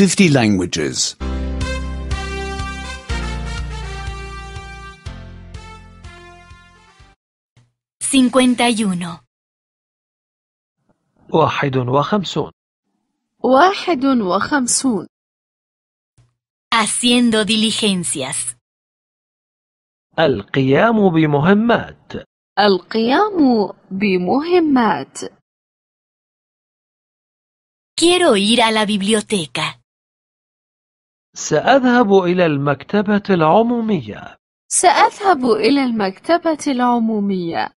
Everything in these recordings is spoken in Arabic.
50 languages. 51 واحد وخمسون Haciendo diligencias. القيام بمهمات القيام بمهمات Quiero ir a la biblioteca. سأذهب إلى المكتبة العمومية. سأذهب إلى المكتبة العمومية.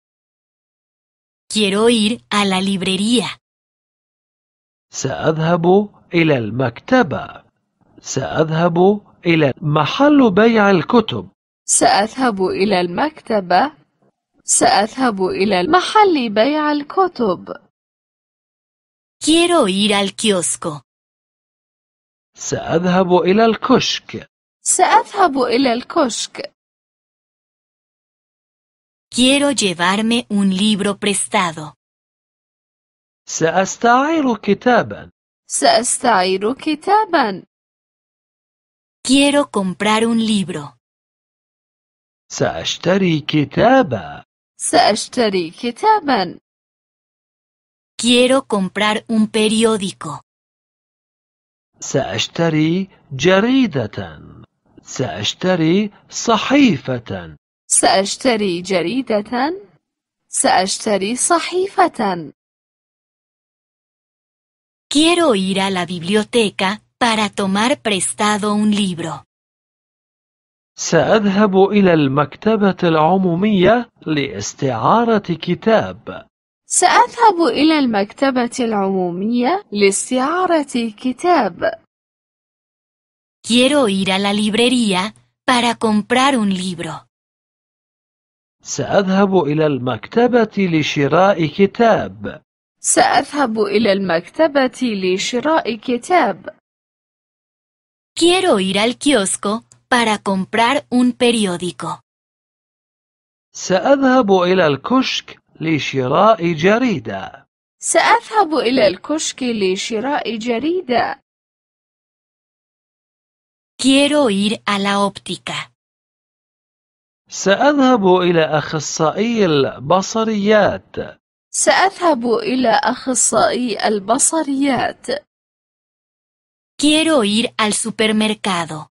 Quiero ir a la librería. سأذهب إلى المكتبة. سأذهب إلى محل بيع الكتب. سأذهب إلى المكتبة. سأذهب إلى محل بيع الكتب. Quiero ir al kiosco. سأذهب إلى الكشك سأذهب إلى الكشك Quiero llevarme un libro prestado. سأستعير كتابا سأستعير كتابا Quiero comprar un libro. سأشتري كتابا سأشتري كتابا Quiero comprar un periódico. سأشتري جريدة سأشتري صحيفة سأشتري جريدة سأشتري صحيفة Quiero ir a la biblioteca para tomar prestado un libro. سأذهب إلى المكتبة العمومية لاستعارة كتاب. سأذهب إلى المكتبة العمومية لاستعارة كتاب. Quiero ir a la librería para comprar un libro. سأذهب إلى المكتبة لشراء كتاب. سأذهب إلى المكتبة لشراء كتاب. Quiero ir al kiosco para comprar un periódico. سأذهب إلى الكشك لشراء جريدة سأذهب إلى الكشك لشراء جريدة. Quiero ir a la óptica. سأذهب إلى أخصائي البصريات. سأذهب إلى أخصائي البصريات. Quiero ir al supermercado.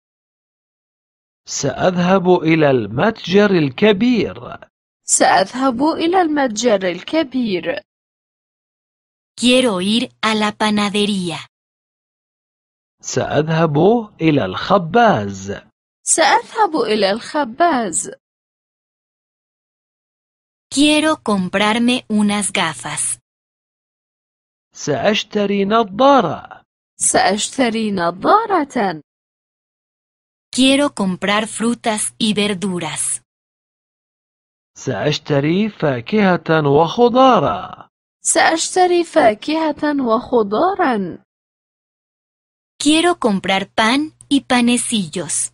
سأذهب إلى المتجر الكبير. سأذهب إلى المتجر الكبير. Quiero ir a la panadería. سأذهب إلى الخباز. سأذهب إلى الخباز. Quiero comprarme unas gafas. سأشتري نظارة. سأشتري نظارة. Quiero comprar frutas y verduras. سأشتري فاكهة وخضارا سأشتري فاكهة وخضارا Quiero comprar pan y panecillos.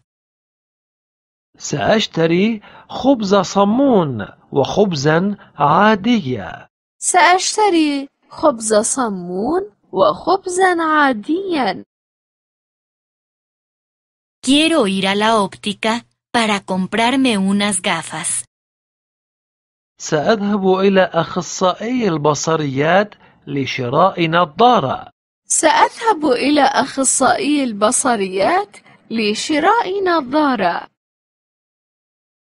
سأشتري خبز صمون وخبزا عاديا. سأشتري خبز صمون وخبزا عاديا. Quiero ir a la óptica para comprarme unas gafas. سأذهب إلى أخصائي البصريات لشراء نظارة. سأذهب إلى أخصائي البصريات لشراء نظارة.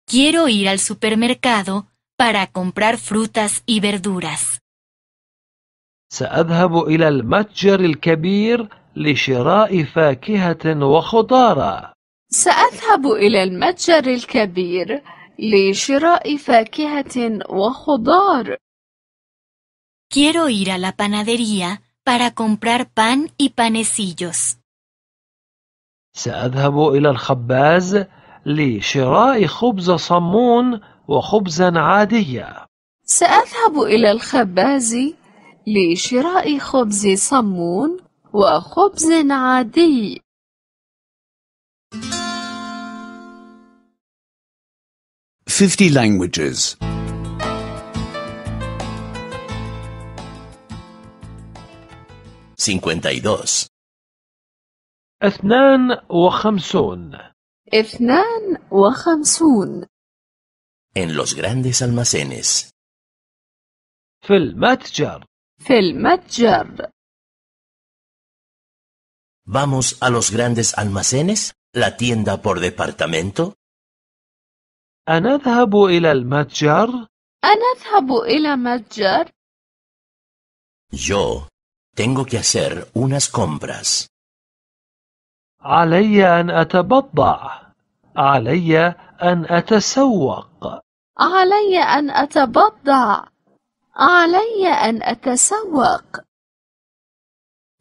Quiero ir al supermercado para comprar frutas y verduras. سأذهب إلى المتجر الكبير لشراء فاكهة وخضار. سأذهب إلى المتجر الكبير لشراء فاكهة وخضار. Quiero ir a la panadería para comprar pan y panecillos. سأذهب إلى الخباز لشراء خبز صمون وخبزا عادية. سأذهب إلى الخباز لشراء خبز صمون وخبز عادي. 50 languages. 52 52. En los grandes almacenes. في المتجر ¿Vamos a los grandes almacenes? ¿La tienda por departamento? أنذهب إلى المتجر؟ أنذهب إلى متجر؟ Yo tengo que hacer unas compras. علي أن أتبضع. علي أن أتسوق. علي أن أتبضع. علي أن أتسوق.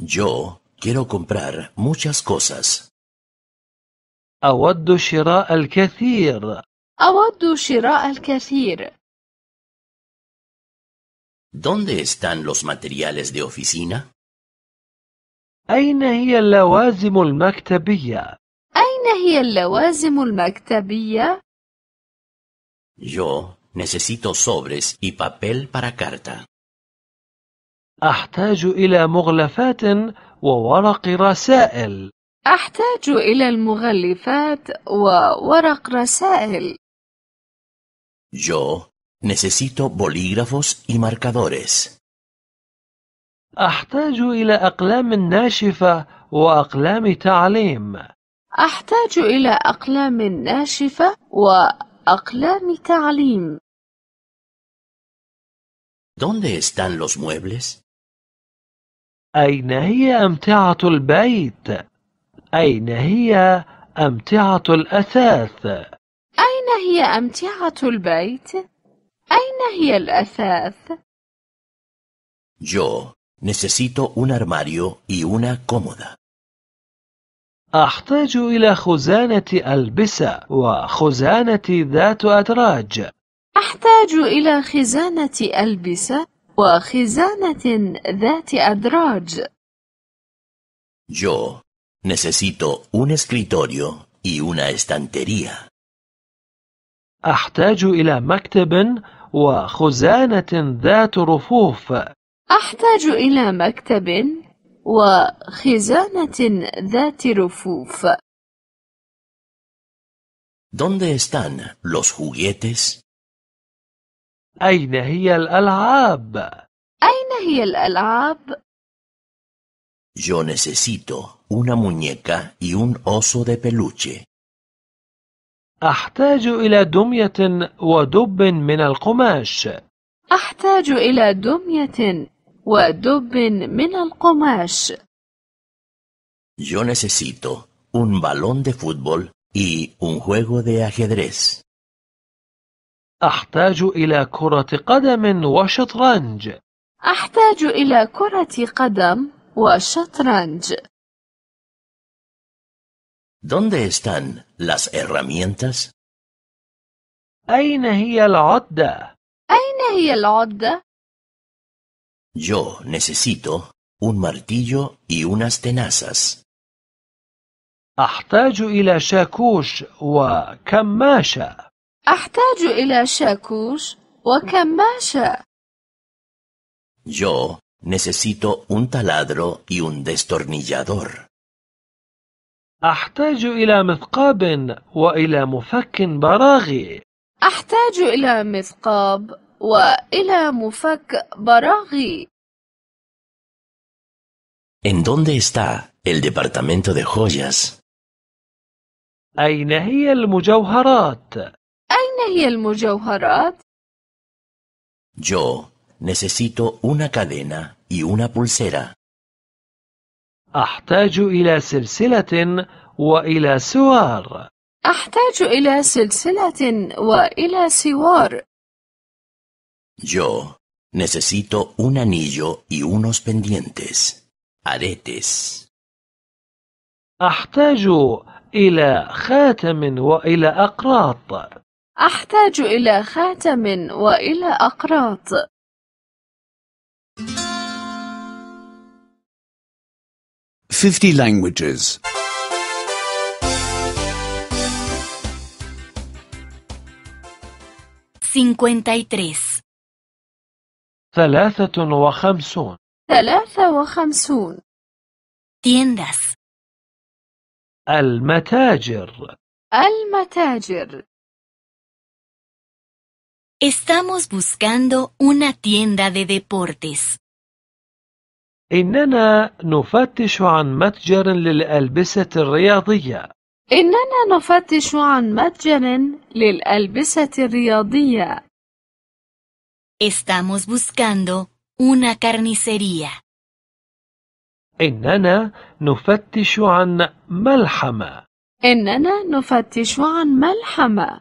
Yo quiero comprar muchas cosas. أود شراء الكثير. أود شراء الكثير. ¿Dónde están los materiales de oficina? أين هي اللوازم المكتبية؟ أين هي اللوازم المكتبية؟ Yo necesito sobres y papel para carta. أحتاج إلى مغلفات وورق رسائل. أحتاج إلى المغلفات وورق رسائل. Yo necesito bolígrafos y marcadores. أحتاج إلى أقلام ناشفة وأقلام تعليم. أحتاج إلى أقلام ناشفة وأقلام تعليم. ¿Dónde están los muebles? أين هي أمتعة البيت؟ أين هي أمتعة الأثاث؟ أين هي أمتعة البيت؟ أين هي الأثاث؟ Yo necesito un armario y una cómoda. أحتاج إلى خزانة ألبسة وخزانة ذات أدراج. أحتاج إلى خزانة ألبسة وخزانة ذات أدراج. Yo necesito un escritorio y una estantería. أحتاج إلى مكتب وخزانة ذات رفوف أحتاج إلى مكتب وخزانة ذات رفوف ¿Dónde están los juguetes? أين هي الألعاب؟ أين هي الألعاب؟ Yo necesito una muñeca y un oso de peluche. أحتاج إلى دمية ودب من القماش أحتاج إلى دمية ودب من القماش Yo necesito un balón de fútbol y un juego de ajedrez. أحتاج إلى كرة قدم وشطرنج. أحتاج إلى كرة قدم وشطرنج. ¿Dónde están las herramientas? أين Yo necesito un martillo y unas tenazas. أحتاج إلى شاكوش y أحتاج إلى Yo necesito un taladro y un destornillador. أحتاج إلى مثقاب وإلى مفك براغي أحتاج إلى مثقاب وإلى مفك براغي ¿En dónde está el departamento de joyas? أين هي المجوهرات؟ أين هي المجوهرات؟ Yo necesito una cadena y una pulsera. أحتاج إلى سلسلة وإلى سوار أحتاج إلى سلسلة وإلى سوار Yo necesito un anillo y unos pendientes, aretes. أحتاج إلى خاتم وإلى أقراط. أحتاج إلى خاتم وإلى أقراط. 50 languages. 53 53 وخمسون ثلاثة وخمسون tiendas المتاجر المتاجر Estamos buscando una tienda de deportes. إننا نفتش عن متجر للألبسة الرياضية إننا نفتش عن متجر للألبسة الرياضية. Estamos buscando una carnicería. إننا نفتش عن ملحمة. إننا نفتش عن ملحمة.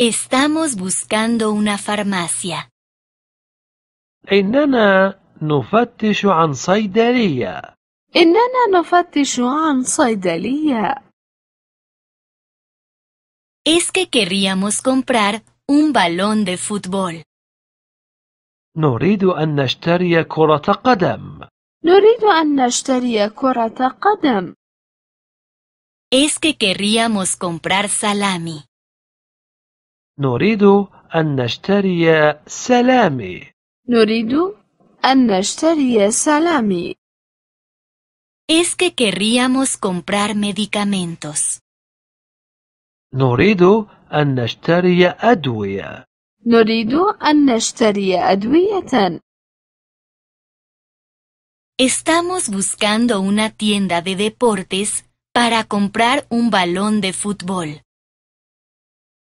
Estamos buscando una farmacia. إننا نفتش عن صيدلية إننا نفتش عن صيدلية Es que queríamos comprar un balón de fútbol. نريد أن نشتري كرة قدم. نريد أن نشتري كرة قدم. Es que queríamos comprar salami. نريد أن نشتري سلامي. نريد أن نشتري سلامي. Es que querríamos comprar medicamentos. نريد أن نشتري أدوية. نريد أن نشتري أدوية. Estamos buscando una tienda de deportes para comprar un balón de fútbol.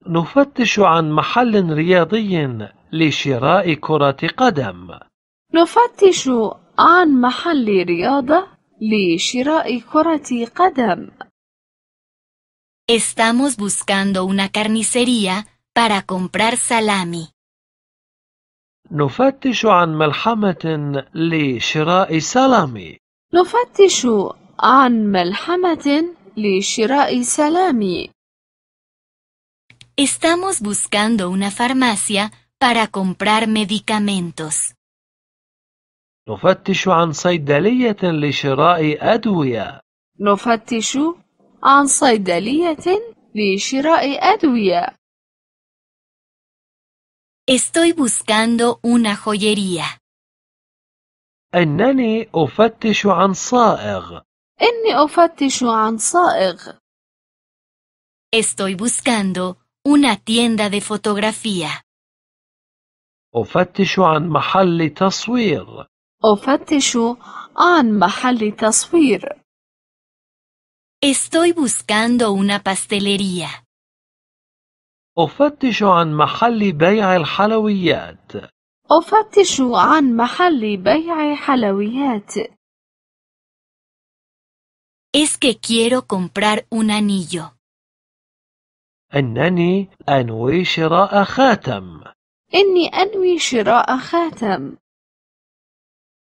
نفتش عن محل رياضي لشراء كرة قدم. نفتش عن محل رياضة لشراء كرة قدم. Estamos buscando una carnicería para comprar salami. نفتش عن ملحمة لشراء سلامي. نفتش عن ملحمة لشراء سلامي. Estamos buscando una farmacia para comprar medicamentos. نفتش عن صيدلية لشراء أدوية نفتش عن صيدلية لشراء أدوية Estoy buscando una joyería. أنني أفتش عن صائغ. إني أفتش عن صائغ. Estoy buscando una tienda de fotografía. أفتش عن محل تصوير. أفتش عن محل تصوير. Estoy buscando una pastelería. أفتش عن محل بيع الحلويات. أفتش عن محل بيع حلويات. Es que quiero comprar un anillo. أنني أنوي شراء خاتم. إني أنوي شراء خاتم.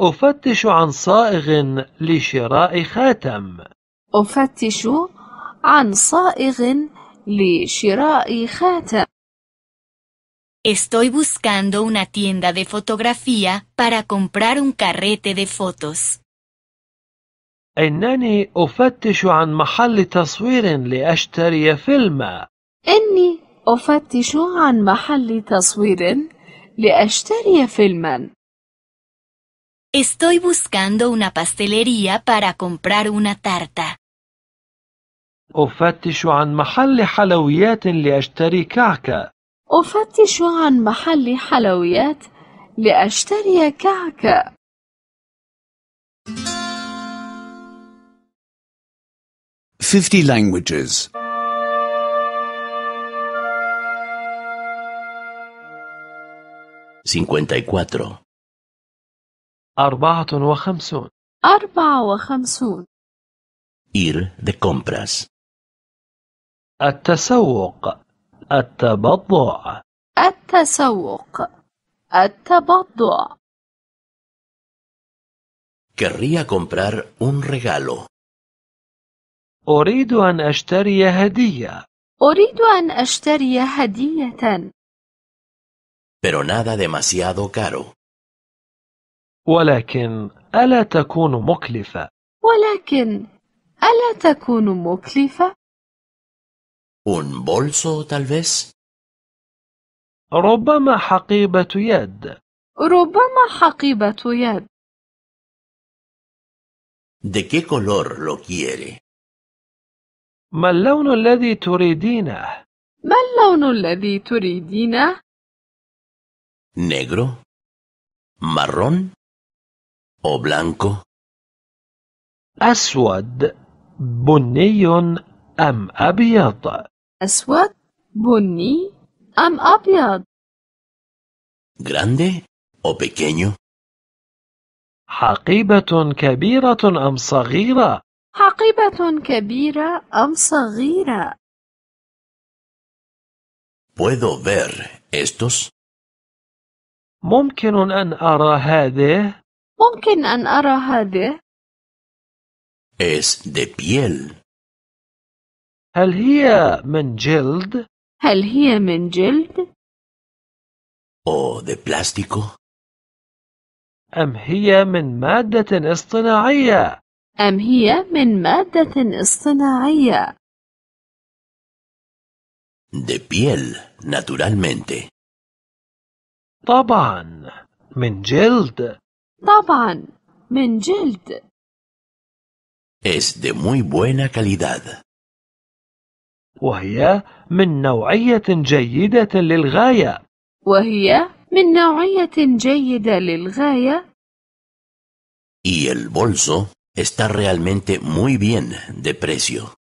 أفتش عن صائغ لشراء خاتم أفتش عن صائغ لشراء خاتم Estoy buscando una tienda de fotografía para comprar un carrete de fotos. إنني أفتش عن محل تصوير لأشتري فيلم. إني أفتش عن محل تصوير لأشتري فيلما. Estoy buscando una pastelería para comprar una tarta. أفتش عن محل حلويات لأشتري كعكة. أفتش عن محل حلويات لأشتري كعكة. Fifty languages. Cincuenta y cuatro. أربعة وخمسون أربعة وخمسون إير de كومبراس التسوق التبضع التسوق التبضع Querría comprar un regalo. أريد أن أشتري هدية. أريد أن أشتري هدية. Pero nada demasiado caro. ولكن ألا تكون مكلفة؟ ولكن ألا تكون مكلفة؟ Un bolso tal vez? ربما حقيبة يد. ربما حقيبة يد. ¿De qué color lo quiere? ما اللون الذي تريدينه؟ ما اللون الذي تريدينه؟ negro marrón o blanco أسود بني أم أبيض أسود بني أم أبيض grande o pequeño حقيبة كبيرة أم صغيرة حقيبة كبيرة أم صغيرة puedo ver estos ممكن أن أرى هذه ممكن أن أرى هذه؟ Es de piel. هل هي من جلد؟ هل هي من جلد؟ أو de plástico. أم هي من مادة اصطناعية؟ أم هي من مادة اصطناعية؟ De piel, naturalmente. طبعا من جلد طبعا من جلد Es de muy buena calidad. وهي من نوعية جيدة للغاية. وهي من نوعية جيدة للغاية. Y el bolso está realmente muy bien de precio.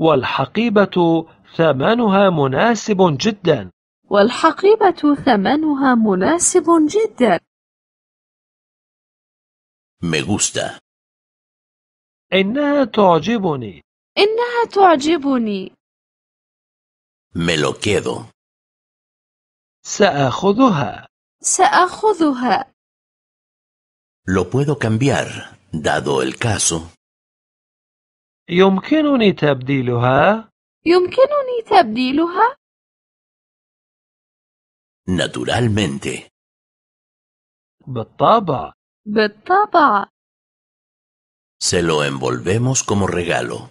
والحقيبة ثمنها مناسب جدا. والحقيبة ثمنها مناسب جدا. Me gusta. إنها تعجبني. إنها تعجبني. Me lo quedo. سأخذها. سأخذها. Lo puedo cambiar, dado el caso. يمكنني تبديلها. يمكنني تبديلها. Naturalmente. بالطبع. بالطبع. Se lo envolvemos como regalo.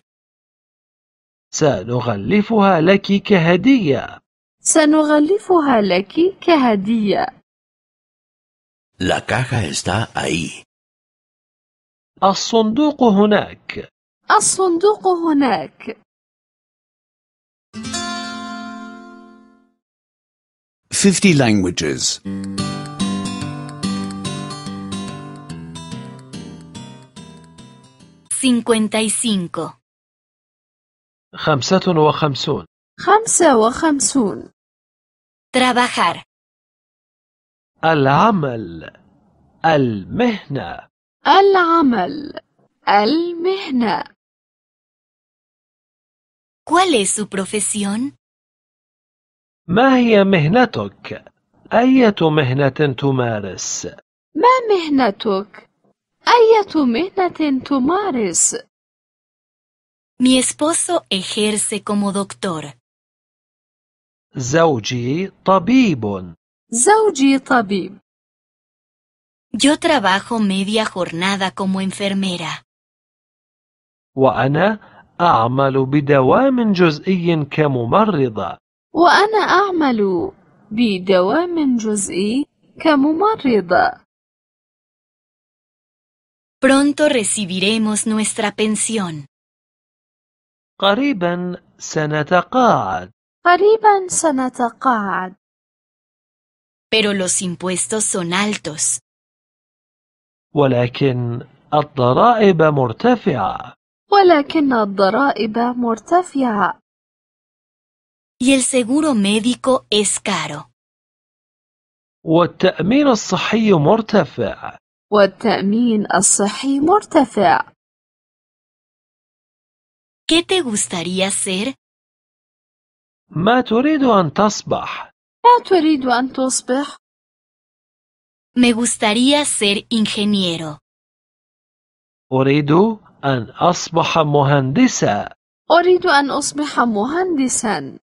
سنغلفها لك كهدية. سنغلفها لك كهدية. La caja está ahí. الصندوق هناك. الصندوق هناك. Fifty languages. 55 55 55 trabajar العمل المهنة العمل المهنة ¿Cuál es su profesión? ما هي مهنتك؟ أية مهنة تمارس؟ ما مهنتك؟ أية مهنة تمارس؟ Mi esposo ejerce como doctor. زوجي طبيب. زوجي طبيب. Yo trabajo media jornada como enfermera. وأنا أعمل بدوام جزئي كممرضة. وأنا أعمل بدوام جزئي كممرضة. Pronto recibiremos nuestra pensión. Próximamente nos jubilaremos. Próximamente nos jubilaremos. Pero los impuestos son altos. Pero los impuestos son altos. Y el seguro médico es caro. Y el seguro médico es caro. والتأمين الصحي مرتفع. ¿Qué te gustaría ser؟ ما تريد أن تصبح؟ ما تريد أن تصبح؟ Me gustaría ser ingeniero. أريد أن أصبح مهندسا. أريد أن أصبح مهندسا.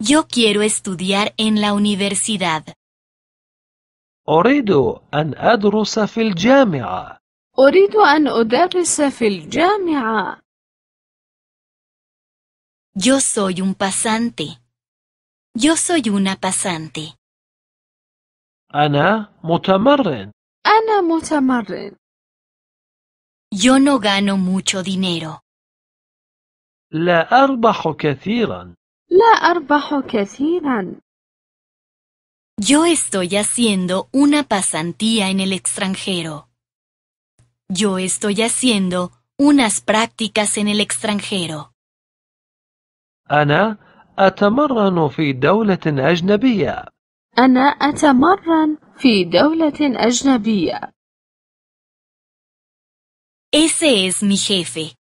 Yo quiero estudiar en la universidad. أريد أن أدرس في الجامعة. أريد أن أدرس في الجامعة. Yo soy un pasante. Yo soy una pasante. أنا متمرن. أنا متمرن. Yo no gano mucho dinero. لا أربح كثيرا. لا أربح كثيرا. Yo estoy haciendo una pasantía en el extranjero. Yo estoy haciendo unas prácticas en el extranjero. أنا أتمرن في دولة أجنبية. أنا أتمرن في دولة أجنبية. Ese es mi jefe.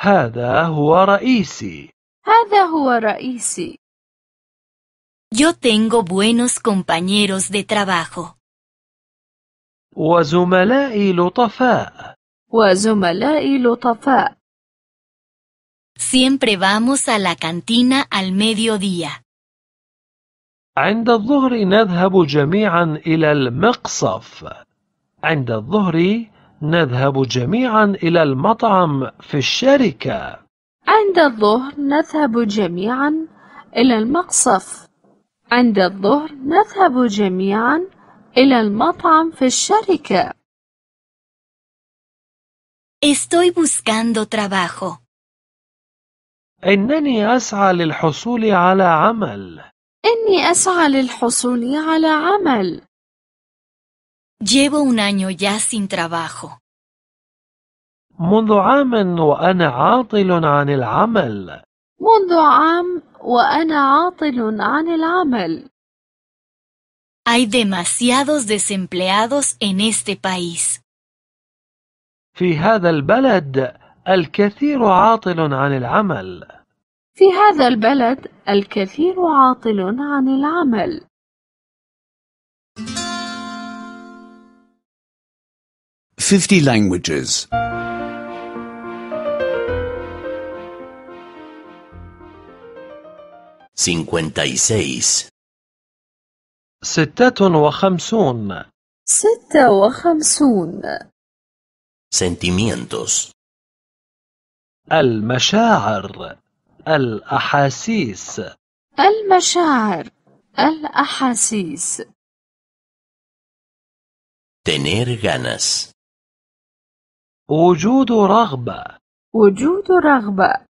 هذا هو رئيسي. Yo tengo buenos compañeros de trabajo. وزملائي لطفاء وزملائي لطفاء Siempre vamos a la cantina al mediodía. عند الظهر نذهب جميعا إلى المقصف. عند الظهر نذهب جميعا إلى المطعم في الشركة. عند الظهر نذهب جميعا إلى المقصف. عند الظهر نذهب جميعا إلى المطعم في الشركة. Estoy buscando trabajo. إنني أسعى للحصول على عمل. إني أسعى للحصول على عمل. Llevo un año ya sin trabajo. منذ عام وأنا عاطل عن العمل. منذ عام وأنا عاطل عن العمل. Hay demasiados desempleados en este país. في هذا البلد الكثير عاطل عن العمل. في هذا البلد الكثير عاطل عن العمل. Fifty languages. 56 56 56 sentimientos المشاعر الأحاسيس المشاعر الأحاسيس tener ganas وجود رغبة وجود رغبة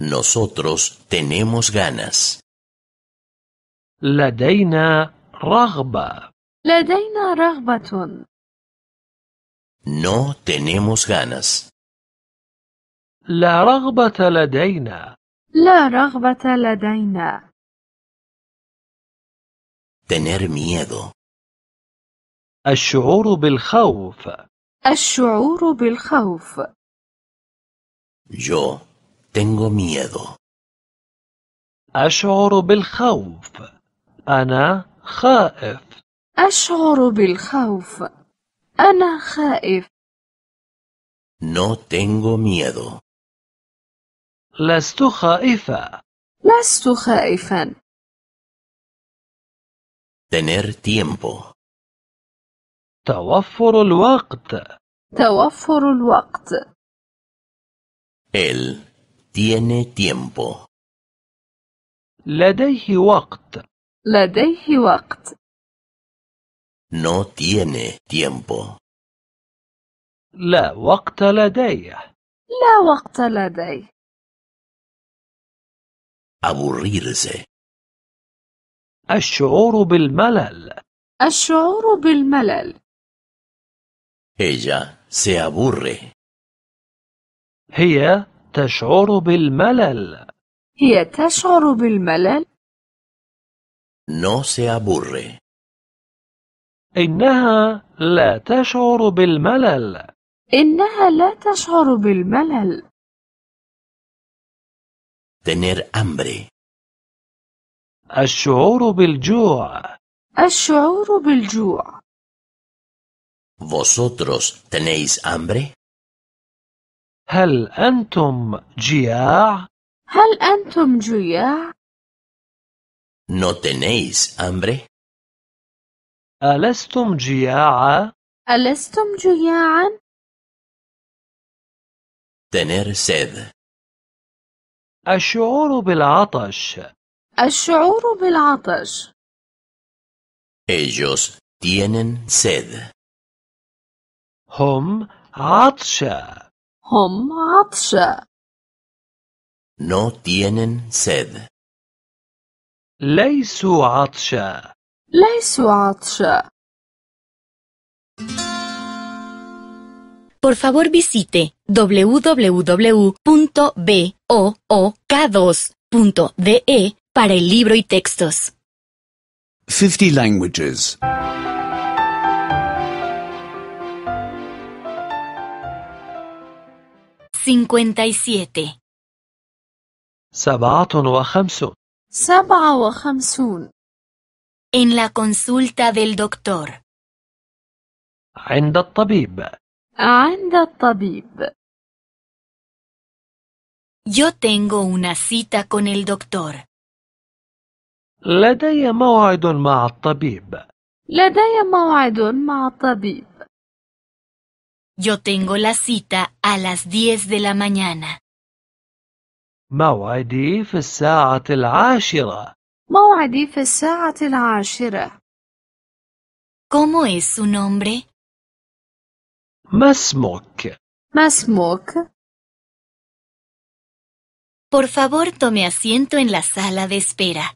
Nosotros tenemos ganas. لدينا رغبة. لدينا رغبة. No tenemos ganas. لا رغبة لدينا. لا رغبة لدينا. Tener miedo. الشعور بالخوف. الشعور بالخوف. Yo Tengo miedo. أشعر بالخوف. أنا خائف. أشعر بالخوف. أنا خائف. No tengo miedo. لست خائفة. لست خائفا. Tener tiempo. توفر الوقت. توفر الوقت. él Tiene tiempo. لديه وقت. لديه وقت. No tiene tiempo. لا وقت لديه. لا وقت لديه. Aburrirse. الشعور بالملل. الشعور بالملل. Ella se aburre. هي تشعر بالملل. هي تشعر بالملل. No se aburre. إنها لا تشعر بالملل. إنها لا تشعر بالملل. Tener hambre. الشعور بالجوع. الشعور بالجوع. Vosotros tenéis hambre? هل أنتم جياع؟ هل أنتم جياع؟ ¿No tenéis hambre? ألستم جياعا؟ ألستم جياعا؟ tener sed الشعور بالعطش الشعور بالعطش ellos tienen sed هم عطشا No tienen sed. ليسوا Por favor visite www.book2.de e para el libro y textos. 50 languages. 57 57 57 سبعة وخمسون En la consulta del doctor عند الطبيب عند الطبيب Yo tengo una cita con el doctor لدي موعد مع الطبيب لدي موعد مع الطبيب Yo tengo la cita a las 10 de la mañana. موعدي في الساعة العاشرة. موعدي في الساعة العاشرة. ¿Cómo es su nombre? ما اسمك؟ ما اسمك؟ Por favor, tome asiento en la sala de espera.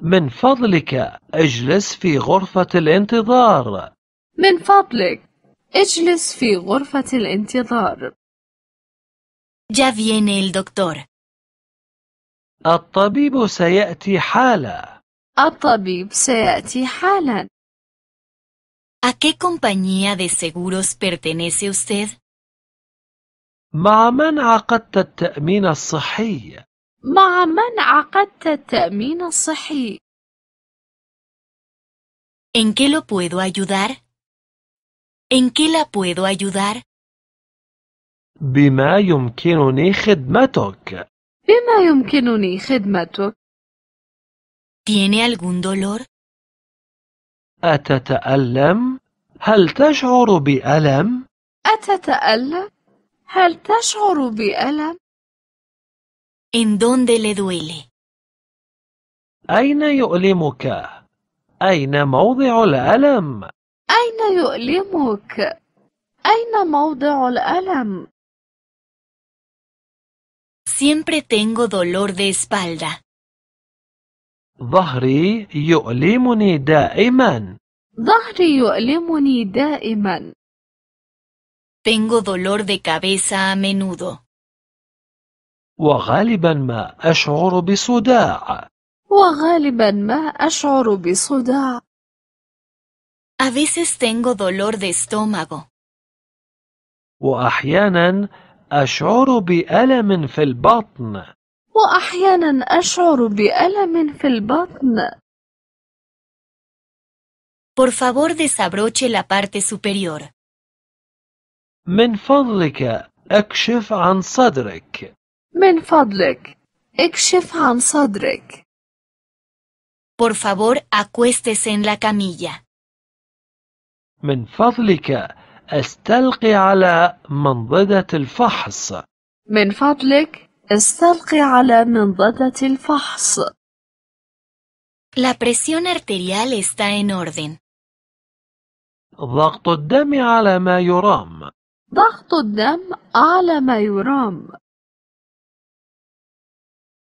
من فضلك اجلس في غرفة الانتظار. من فضلك اجلس في غرفة الانتظار. Ya viene el doctor. الطبيب سيأتي حالا. الطبيب سيأتي حالا. ¿A qué compañía de seguros pertenece usted? مع من عقدت التأمين الصحي؟ مع من عقدت التأمين الصحي؟ ¿En qué lo puedo ayudar? ¿En qué la puedo ayudar? بما يمكنني خدمتك. بما يمكنني خدمتك. ¿Tiene algún dolor? أتتألم؟ هل تشعر بألم؟ أتتألم؟ هل تشعر بألم؟ ¿En dónde le duele? أين يؤلمك؟ أين موضع الألم؟ أين يؤلمك؟ أين موضع الألم؟ Siempre tengo dolor de espalda. ظهري يؤلمني دائما. ظهري يؤلمني دائما. Tengo dolor de cabeza a menudo. وغالبا ما أشعر بصداع. وغالبا ما أشعر بصداع. A veces tengo dolor de estómago. وأحيانا أشعر بألم في البطن. وأحيانا أشعر بألم في البطن. Por favor, desabroche la parte superior. من فضلك اكشف عن صدرك. من فضلك اكشف عن صدرك. Por favor, acuéstese en la camilla. من فضلك استلقي على منضدة الفحص من فضلك استلقي على منضدة الفحص La presión arterial está en orden. ضغط الدم على ما يرام. ضغط الدم على ما يرام.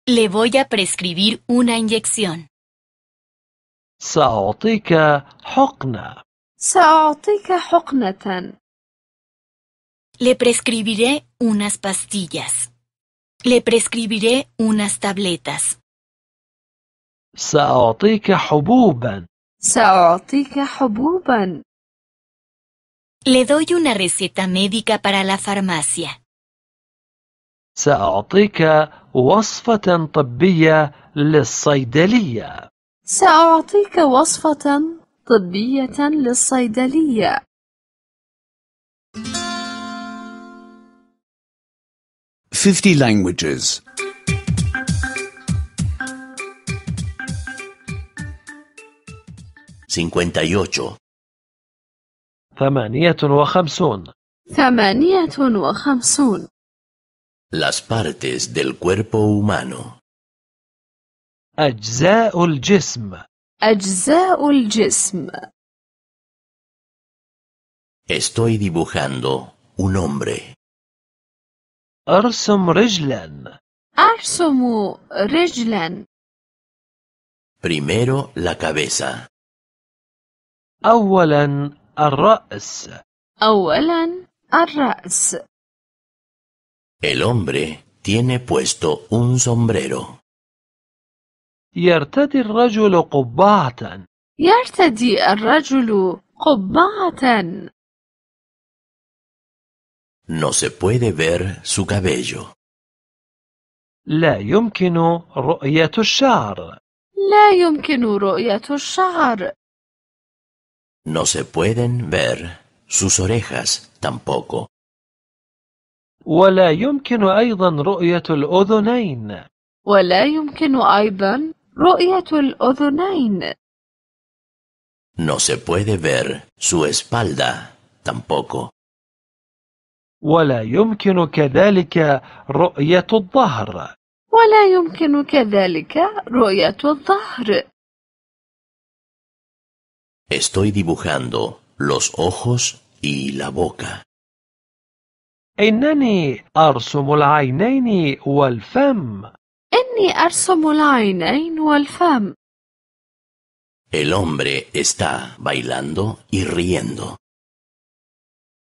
Le voy a prescribir una inyección. سأعطيك حقنة. سأعطيك حقنة. Le prescribiré unas pastillas. Le prescribiré unas tabletas. سأعطيك حبوبا. سأعطيك حبوبا. Le doy una receta médica para la farmacia. سأعطيك وصفة طبية للصيدلية. سأعطيك وصفة طبية للصيدلية Fifty languages. Cincuenta y ocho. ثمانية وخمسون. ثمانية وخمسون. Las partes del cuerpo humano. أجزاء الجسم أجزاء الجسم Estoy dibujando un hombre. أرسم رجلا أرسم رجلا Primero la cabeza. أولا الرأس أولا الرأس El hombre tiene puesto un sombrero. يرتدي الرجل قبعة يرتدي الرجل قبعة No se puede ver su cabello. لا يمكن رؤية الشعر. لا يمكن رؤية الشعر. No se pueden ver sus orejas tampoco. ولا يمكن أيضا رؤية الأذنين. ولا يمكن أيضا رؤية الأذنين. No se puede ver su espalda tampoco. ولا يمكن كذلك رؤية الظهر. ولا يمكن كذلك رؤية الظهر. Estoy dibujando los ojos y la boca. إنني أرسم العينين والفم. إني أرسم العينين والفم. El hombre está bailando y riendo.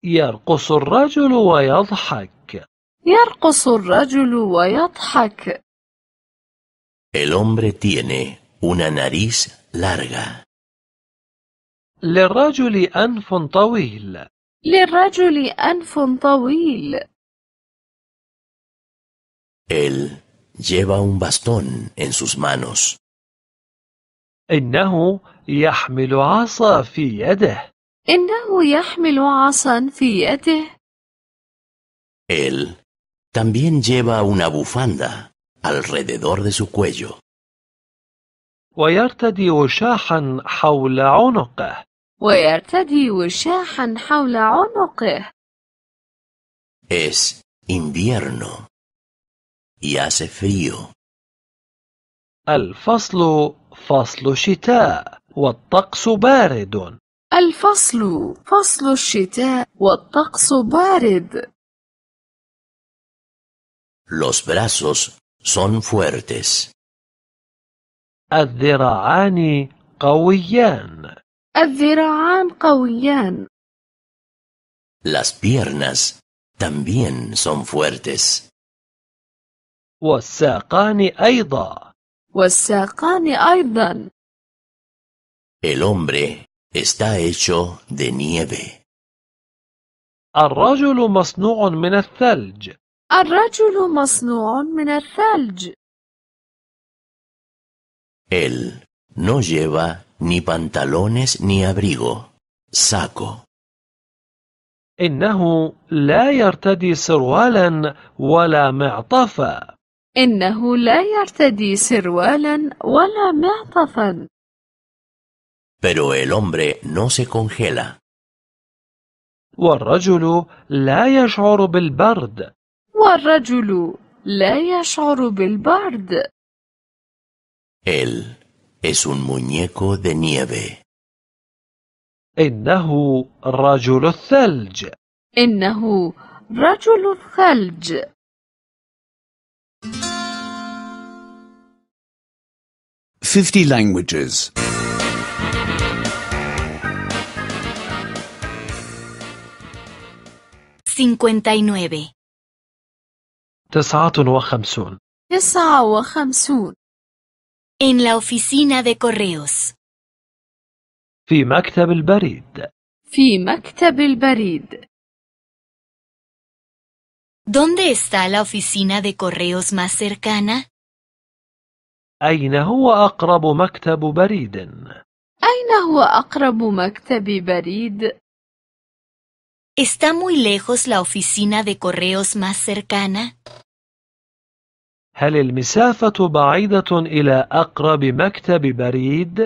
يرقص الرجل ويضحك. يرقص الرجل ويضحك. El hombre tiene una nariz larga. للرجل أنف طويل. للرجل أنف طويل. Él lleva un bastón en sus manos. Él también lleva una bufanda alrededor de su cuello. Es invierno. y hace frío. الفصل فصل شتاء والطقس بارد الفصل فصل الشتاء والطقس بارد Los brazos son fuertes. الذراعان قويان الذراعان قويان Las piernas también son fuertes. والساقان أيضا والساقان أيضا El hombre está hecho de nieve. الرجل مصنوع من الثلج. الرجل مصنوع من الثلج. Él no lleva ni pantalones ni abrigo. Saco. إنه لا يرتدي سروالا ولا معطفا. إنه لا يرتدي سروالا ولا معطفا. Pero el hombre no se congela. والرجل لا يشعر بالبرد. والرجل لا يشعر بالبرد. Él es un muñeco de nieve. إنه رجل الثلج. إنه رجل الثلج. 50 languages. 59 تسعة وخمسون تسعة وخمسون En la oficina de correos. في مكتب البريد في مكتب البريد ¿Dónde está la oficina de correos más cercana? أين هو أقرب مكتب بريد؟ أين هو أقرب مكتب بريد؟ ¿Está muy lejos la oficina de correos más cercana? هل المسافة بعيدة إلى أقرب مكتب بريد؟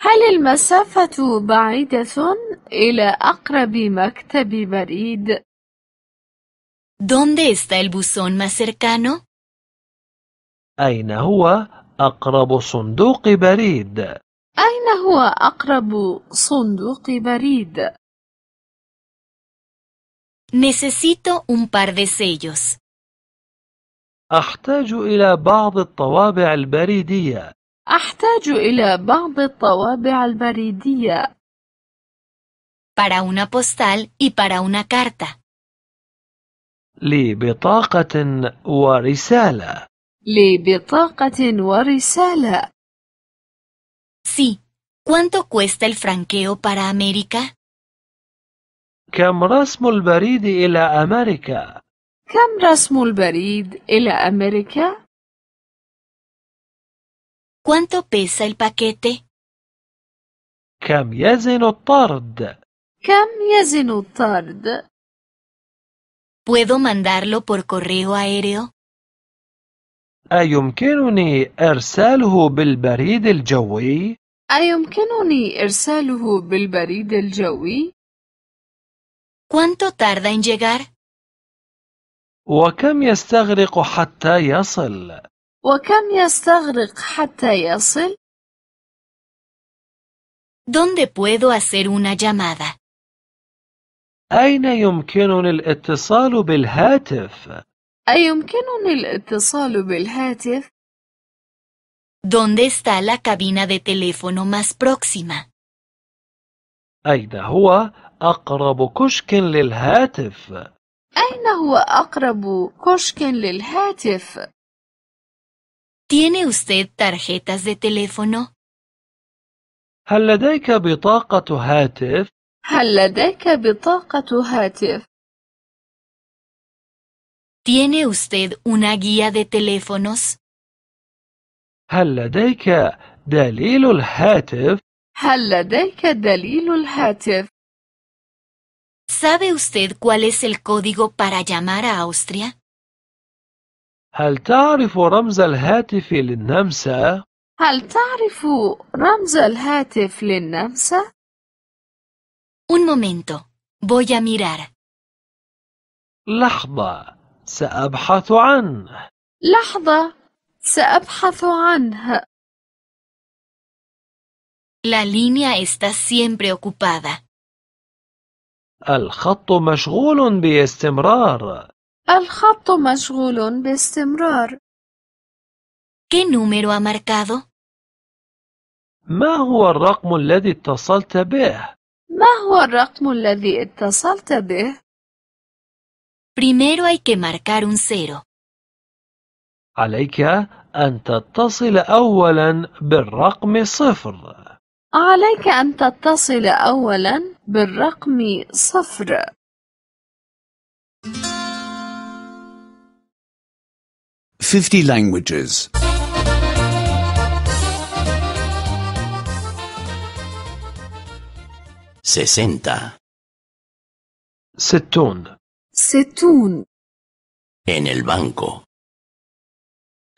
هل المسافة بعيدة إلى أقرب مكتب بريد؟ ¿Dónde está el buzón más cercano? أين هو أقرب صندوق بريد أين هو أقرب صندوق بريد؟ Necesito un par de sellos. أحتاج إلى بعض الطوابع البريدية. أحتاج إلى بعض الطوابع البريدية. Para una postal y para una carta. لبطاقة ورسالة. لبطاقة ورسالة. Sí. ¿Cuánto cuesta el franqueo para América? كم رسم البريد إلى أمريكا؟ كم رسم البريد إلى أمريكا؟ ¿Cuánto pesa el paquete? كم يزن الطرد؟ كم ¿Puedo mandarlo por correo aéreo? أيمكنني إرساله بالبريد الجوي؟ أيمكنني إرساله بالبريد الجوي؟ ¿Cuánto tarda en llegar? وكم يستغرق حتى يصل؟ وكم يستغرق حتى يصل؟ ¿Dónde puedo hacer una llamada? أين يمكنني الاتصال بالهاتف؟ أيمكنني الاتصال بالهاتف؟ ¿Dónde está la cabina de teléfono más próxima? أين هو أقرب كشك للهاتف؟ أين هو أقرب كشك للهاتف؟ ¿Tiene usted tarjetas de teléfono? هل لديك بطاقة هاتف؟ هل لديك بطاقة هاتف؟ ¿Tiene usted una guía de teléfonos? هل لديك دليل الهاتف؟ هل لديك دليل الهاتف؟ ¿Sabe usted cuál es el código para llamar a Austria? هل تعرف رمز الهاتف للنمسا؟ هل تعرف رمز الهاتف للنمسا؟ Un momento, voy a mirar. لحظة سأبحث عنه لحظة سأبحث عنه La línea está siempre ocupada. الخط مشغول باستمرار. الخط مشغول باستمرار. ¿Qué número ha marcado? ما هو الرقم الذي اتصلت به؟ ما هو الرقم الذي اتصلت به؟ primero hay que marcar un cero. عليك أن تتصل أولا بالرقم صفر. عليك أن تتصل أولا بالرقم صفر. Fifty languages. Sesenta. Settun. ستون En el banco.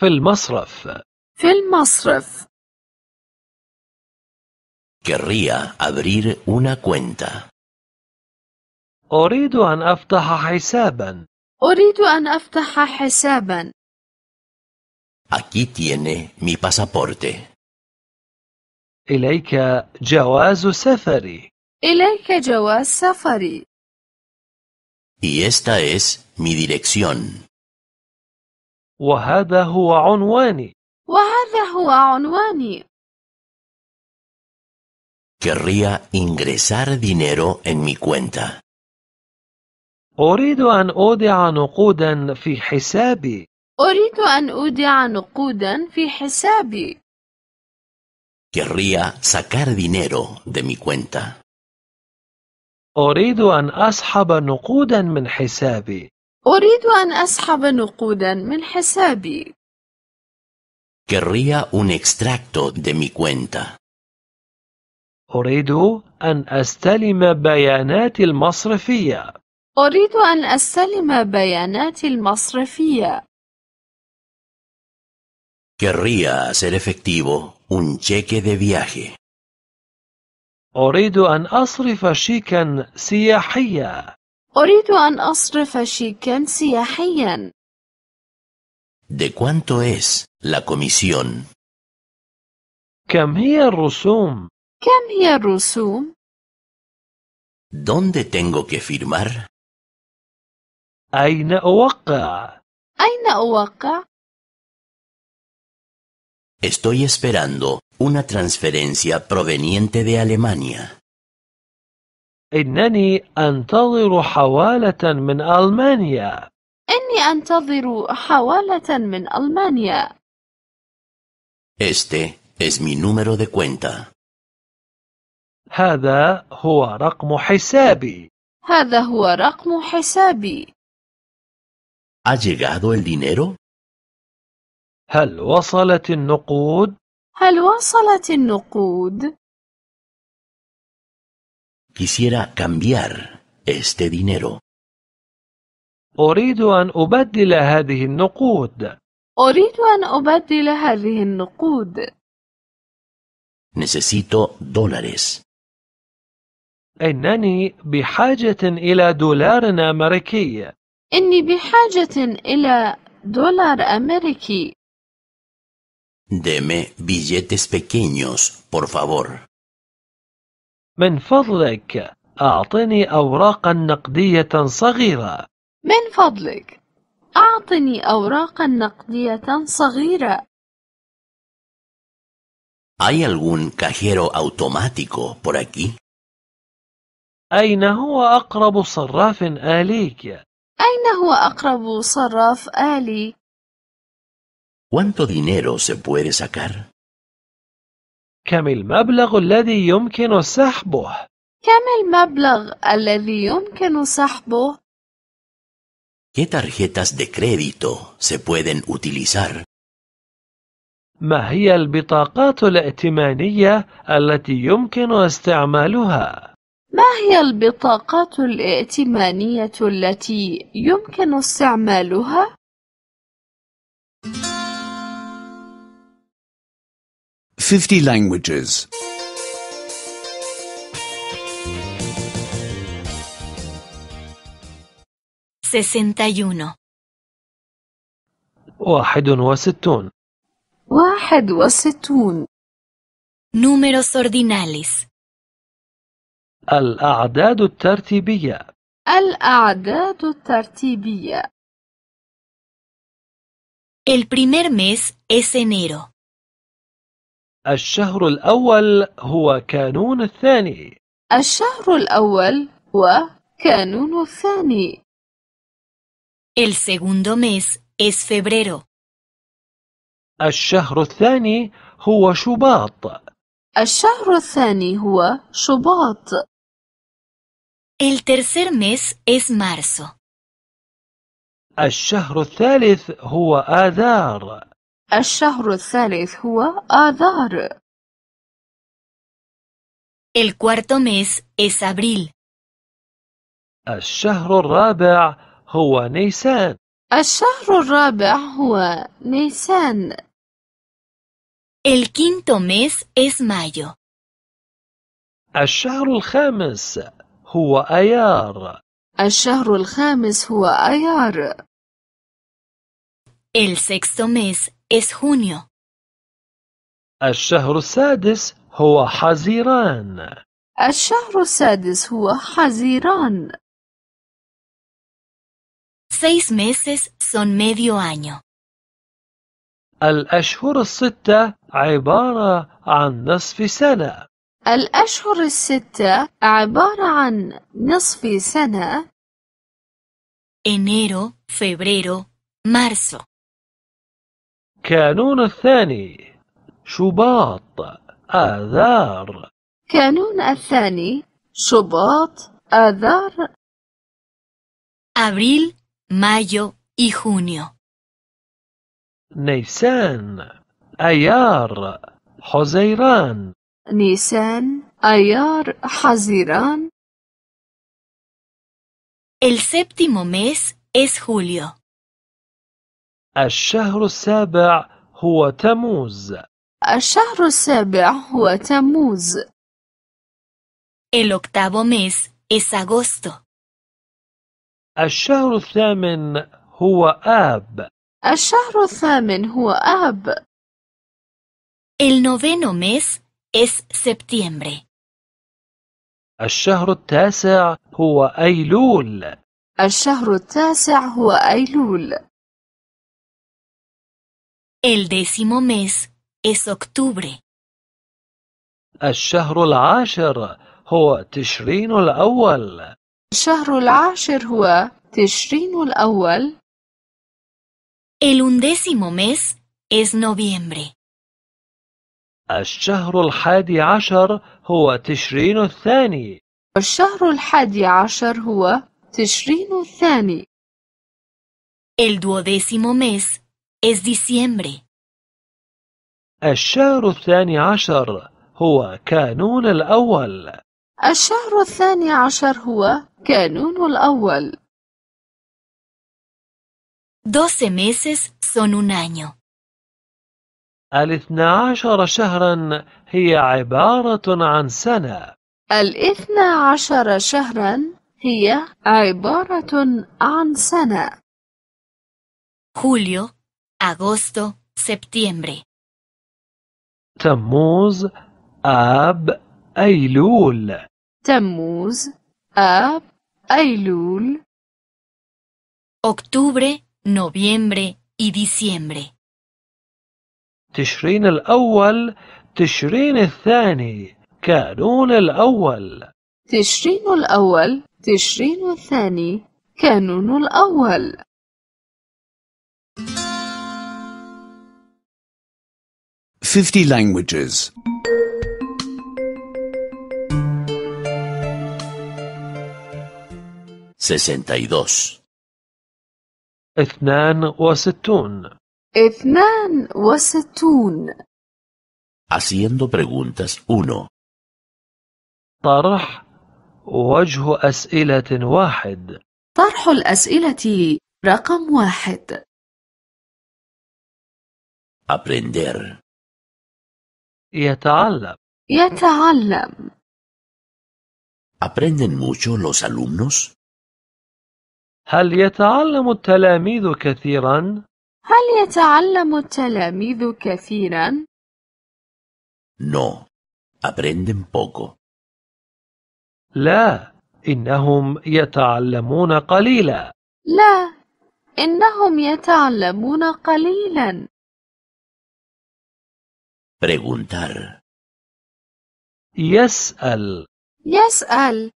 في المصرف. في المصرف. Querría abrir una cuenta. أريد أن أفتح حسابا. أريد أن أفتح حسابا. Aquí tiene mi pasaporte. إليك جواز سفري. إليك جواز سفري. Y esta es mi dirección. Querría ingresar dinero en mi cuenta. Querría sacar dinero de mi cuenta. أريد أن أسحب نقودا من حسابي. أريد أن أسحب نقودا من حسابي. Querría un extracto de mi cuenta. أريد أن أستلم بياناتي المصرفية. أريد أن أستلم بياناتي المصرفية. Querría hacer efectivo un cheque de viaje. أريد أن أصرف شيكا سياحيا. أريد أن أصرف شيكا سياحيا. ¿De cuánto es la comisión? كم هي الرسوم؟ كم هي الرسوم؟ ¿Dónde tengo que firmar? أين أوقع؟ أين أوقع؟ Estoy esperando Una transferencia proveniente de Alemania. إنني أنتظر حوالة من ألمانيا. إني أنتظر حوالة من ألمانيا. Este es mi número de cuenta. هذا هو رقم حسابي. هذا هو رقم حسابي. ¿Ha llegado el dinero? هل وصلت النقود؟ هل وصلت النقود؟ Quisiera cambiar este dinero. أريد أن أبدل هذه النقود. أريد أن أبدل هذه النقود. Necesito dólares. إنني بحاجة إلى دولار أمريكي. إني بحاجة إلى دولار أمريكي. Deme billetes pequeños, por favor. من فضلك أعطني أوراقا نقدية صغيرة. من فضلك أعطني أوراقا نقدية صغيرة. ¿Hay algún cajero automático por aquí? أين هو أقرب صراف آلي؟ أين هو أقرب صراف آلي؟ ¿Cuánto dinero se puede sacar? كم المبلغ الذي يمكن سحبه؟ كم المبلغ الذي يمكن سحبه؟ ¿Qué tarjetas de crédito se pueden utilizar? ما هي البطاقات الائتمانية التي يمكن استعمالها؟ ما هي البطاقات الائتمانية التي يمكن استعمالها؟ 50 languages. 61 واحد وستون واحد وستون Números ordinales. الأعداد الترتيبية الأعداد الترتيبية El primer mes es enero. الشهر الأول هو كانون الثاني الشهر الأول هو كانون الثاني El segundo mes es febrero. الشهر الثاني هو شباط. الشهر الثاني هو شباط. El tercer mes es marzo. الشهر الثالث هو آذار. الشهر الثالث هو آذار. El cuarto mes es abril. الشهر الرابع هو نيسان. الشهر الرابع هو نيسان. El quinto mes es mayo. الشهر الخامس هو أيار. الشهر الخامس هو أيار. El sexto mes es junio. الشهر السادس هو حزيران. الشهر السادس هو حزيران. Seis meses son medio año. الأشهر الستة عبارة عن نصف سنة. الأشهر الستة عبارة عن نصف سنة. Enero, febrero, marzo. كانون الثاني شباط آذار كانون الثاني شباط آذار أبريل مايو y junio. نيسان أيار حزيران نيسان أيار حزيران El séptimo mes es julio. الشهر السابع هو تموز. الشهر السابع هو تموز. El octavo mes es agosto. الشهر الثامن هو آب. الشهر الثامن هو آب. El noveno mes es septiembre. الشهر التاسع هو أيلول. الشهر التاسع هو أيلول. El décimo mes es octubre. الشهر العاشر هو تشرين الأول. الشهر العاشر هو تشرين الأول. El undécimo mes es noviembre. الشهر الحادي عشر هو تشرين الثاني. الشهر الحادي عشر هو تشرين الثاني. El duodécimo mes Es diciembre. الشهر الثاني عشر هو كانون الأول الشهر الثاني عشر هو كانون الأول Doce meses son un año. الاثنى عشر شهرا هي عبارة عن سنة الاثنى عشر شهرا هي عبارة عن سنة. Julio agosto, septiembre. تموز آب أيلول تموز آب أيلول octubre, noviembre y diciembre. تشرين الأول تشرين الثاني كانون الأول تشرين الأول تشرين الثاني كانون الأول 50 languages. 62 62 Haciendo preguntas 1 طرح وجه أسئلة واحد طرح الأسئلة رقم واحد Aprender يتعلم يتعلم ¿Aprenden mucho los alumnos? هل يتعلم التلاميذ كثيرا؟ هل يتعلم التلاميذ كثيرا؟ No, aprenden poco. لا, إنهم يتعلمون قليلا. لا, إنهم يتعلمون قليلا. Preguntar. Yes'al. al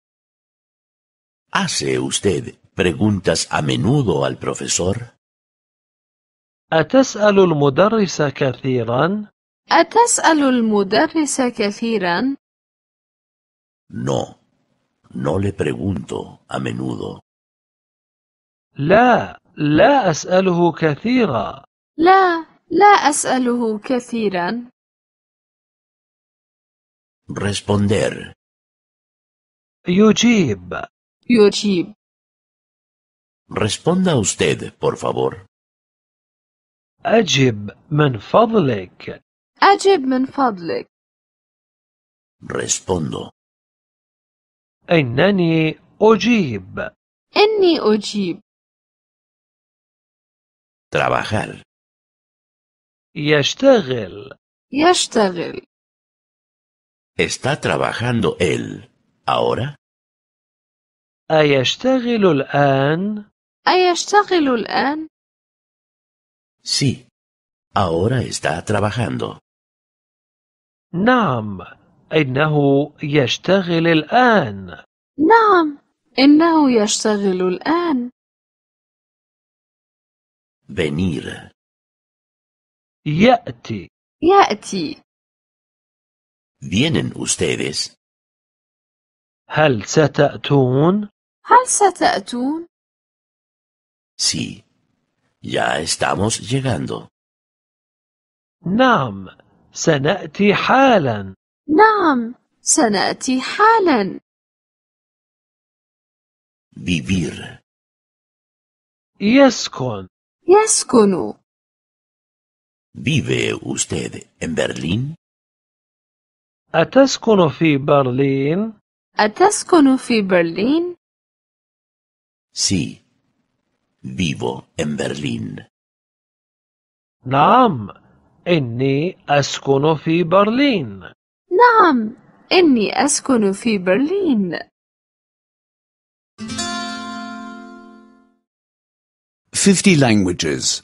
¿Hace usted preguntas a menudo al profesor? أتسأل atas كثيرا؟ أتسأل y كثيرا؟ No, no le pregunto a menudo. La la al كثيرا. La menudo. Responder. يجيب. يجيب. Responda usted, por favor. أجب من فضلك. أجب من فضلك. Respondo. إنني أجيب. إني أجيب. Trabajar. يشتغل. يشتغل. ¿Está trabajando él ahora? أيشتغل الآن؟ أيشتغل الآن؟ Sí, ahora está trabajando. نعم، إنه يشتغل الآن. نعم، إنه يشتغل الآن. venir. يأتي. يأتي. ¿Vienen ustedes? ¿Hal ستأتون؟ هل Sí, ya estamos llegando. ¡Nam! سنأتي حالا. ¡Nam! سنأتي حالا. Vivir. يسكن. يسكن. ¿Vive usted en Berlín? أتسكن في برلين؟ أتسكن في برلين؟ سي vivo in برلين نعم، إني أسكن في برلين. نعم، إني أسكن في برلين. Fifty languages.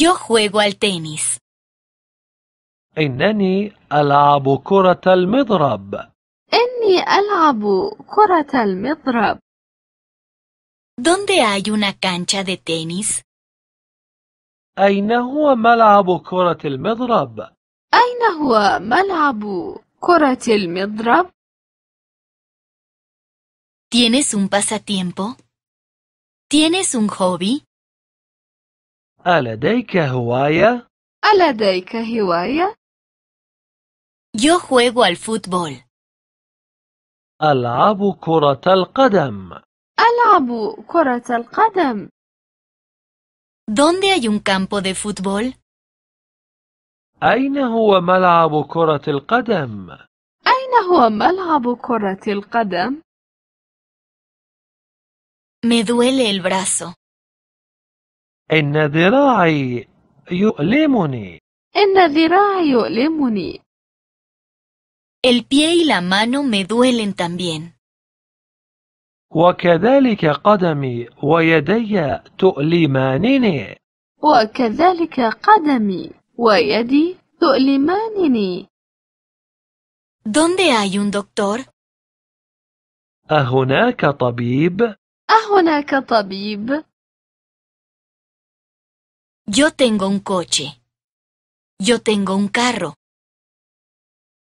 Yo juego al tenis. إنني ألعب كرة المضرب. إني ألعب كرة المضرب. ¿Dónde hay una cancha de tenis? أين هو ملعب كرة المضرب؟ أين هو ملعب كرة المضرب؟ ¿Tienes un pasatiempo? ¿Tienes un hobby? ألديك هواية؟ ألديك هواية؟ Yo juego al fútbol. ألعب كرة القدم. ألعب كرة القدم. ¿Dónde hay un campo de fútbol? أين هو ملعب كرة القدم؟ أين هو ملعب كرة القدم؟ Me duele el brazo. إن ذراعي يؤلمني. إن ذراعي يؤلمني. El pie y la mano me duelen también. وكذلك قدمي ويدي تؤلمانني. وكذلك قدمي ويدي تؤلمانني. ¿Dónde hay un doctor? أهناك طبيب؟ أهناك طبيب؟ Yo tengo un coche. Yo tengo un carro.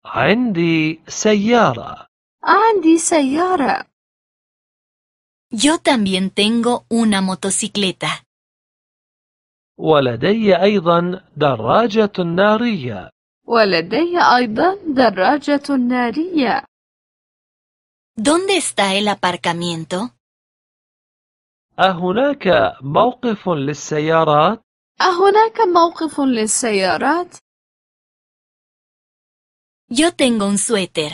عندي سيارة. عندي سيارة. Yo también tengo una motocicleta. ولدي أيضا دراجة ¿Dónde está el aparcamiento? أهناك موقف موقف للسيارات؟ Yo tengo un suéter.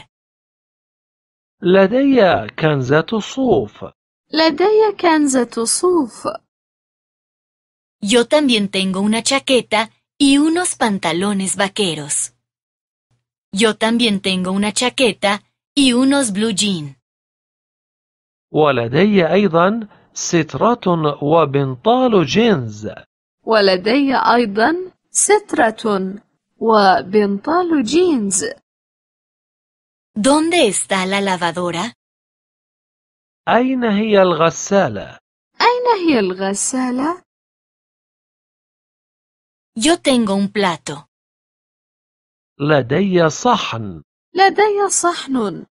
لدي كنزة صوف. لدي كنزة صوف. Yo también tengo una chaqueta y unos pantalones vaqueros. Yo también tengo una chaqueta y unos blue jeans. وبنطال جينز. ولدي أيضا سترة وبنطال جينز. ¿Dónde está la lavadora? أين هي الغسالة؟ أين هي الغسالة؟ Yo tengo un plato. لدي صحن. لدي صحن.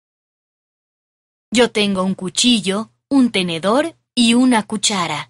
Yo tengo un cuchillo, un tenedor y una cuchara.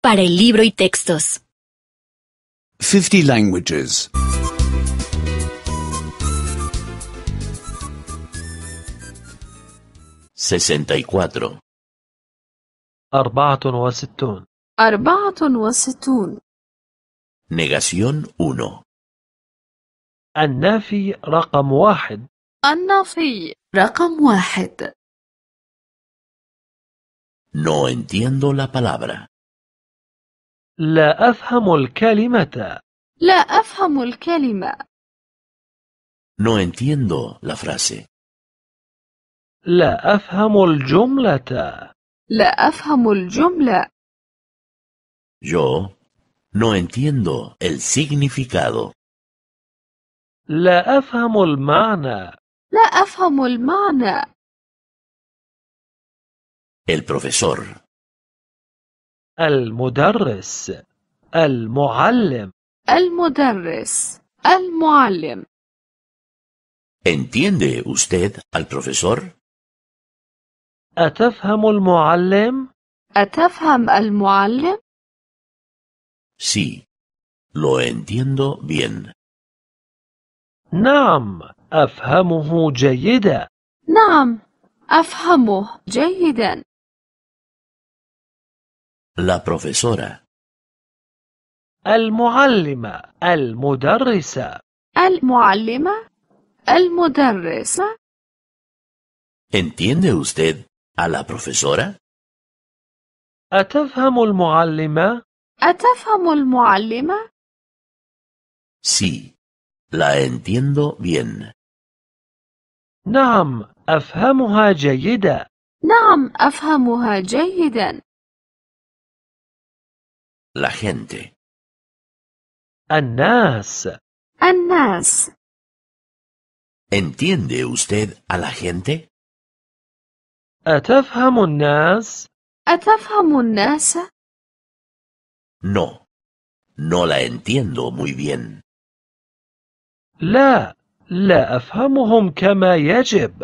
para el libro y textos. 50 languages. 64 64 64 Negación 1 النافي رقم واحد النافي رقم واحد No entiendo la palabra. لا أفهم الكلمة لا أفهم الكلمة No entiendo la frase. لا أفهم الجملة لا أفهم الجملة Yo no entiendo el significado. لا أفهم المعنى لا أفهم المعنى El profesor المدرس المعلم المدرس المعلم ¿Entiende usted al profesor? أتفهم المعلم؟ أتفهم المعلم؟ Sí, lo entiendo bien. نعم، أفهمه جيدا. نعم، أفهمه جيدا. La profesora. المعلمة المدرسة المعلمة المدرسة ¿Entiende usted a la profesora? أتفهم المعلمة؟ أتفهم المعلمة؟ Sí, la entiendo bien. نعم، أفهمها جيدا. نعم، أفهمها جيدا. La gente. الناس. الناس. ¿Entiende usted a la gente? أتفهم الناس؟ أتفهم الناس؟ No, no la entiendo muy bien. لا, لا أفهمهم كما يجب.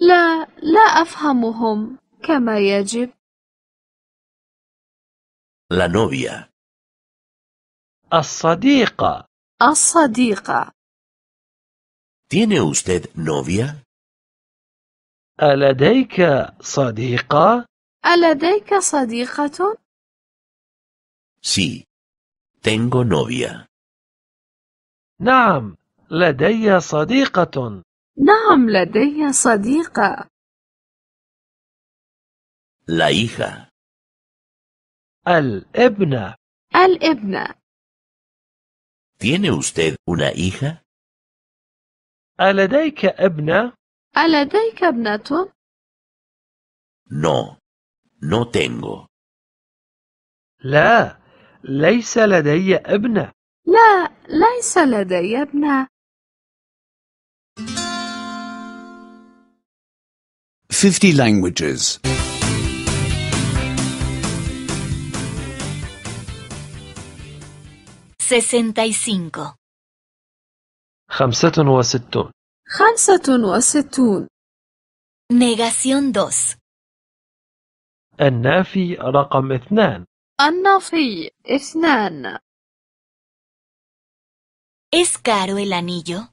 لا, لا أفهمهم كما يجب. La novia. الصديقة. الصديقة. ¿Tiene usted novia? ألديك صديقة؟ ألديك صديقة؟ Sí, tengo novia. نعم، لدي صديقة. نعم، لدي صديقة. La hija. الابنة الابنة ¿Tiene usted una hija? ألديك ابنة؟ ألديك ابنة؟ No, no tengo. لا, ليس لدي ابنة. لا, ليس لدي ابنة. Fifty languages. 65 65 65 خمسة وستون نيغاسيون دوس النافي رقم اثنان النافي اثنان ¿Es caro el anillo?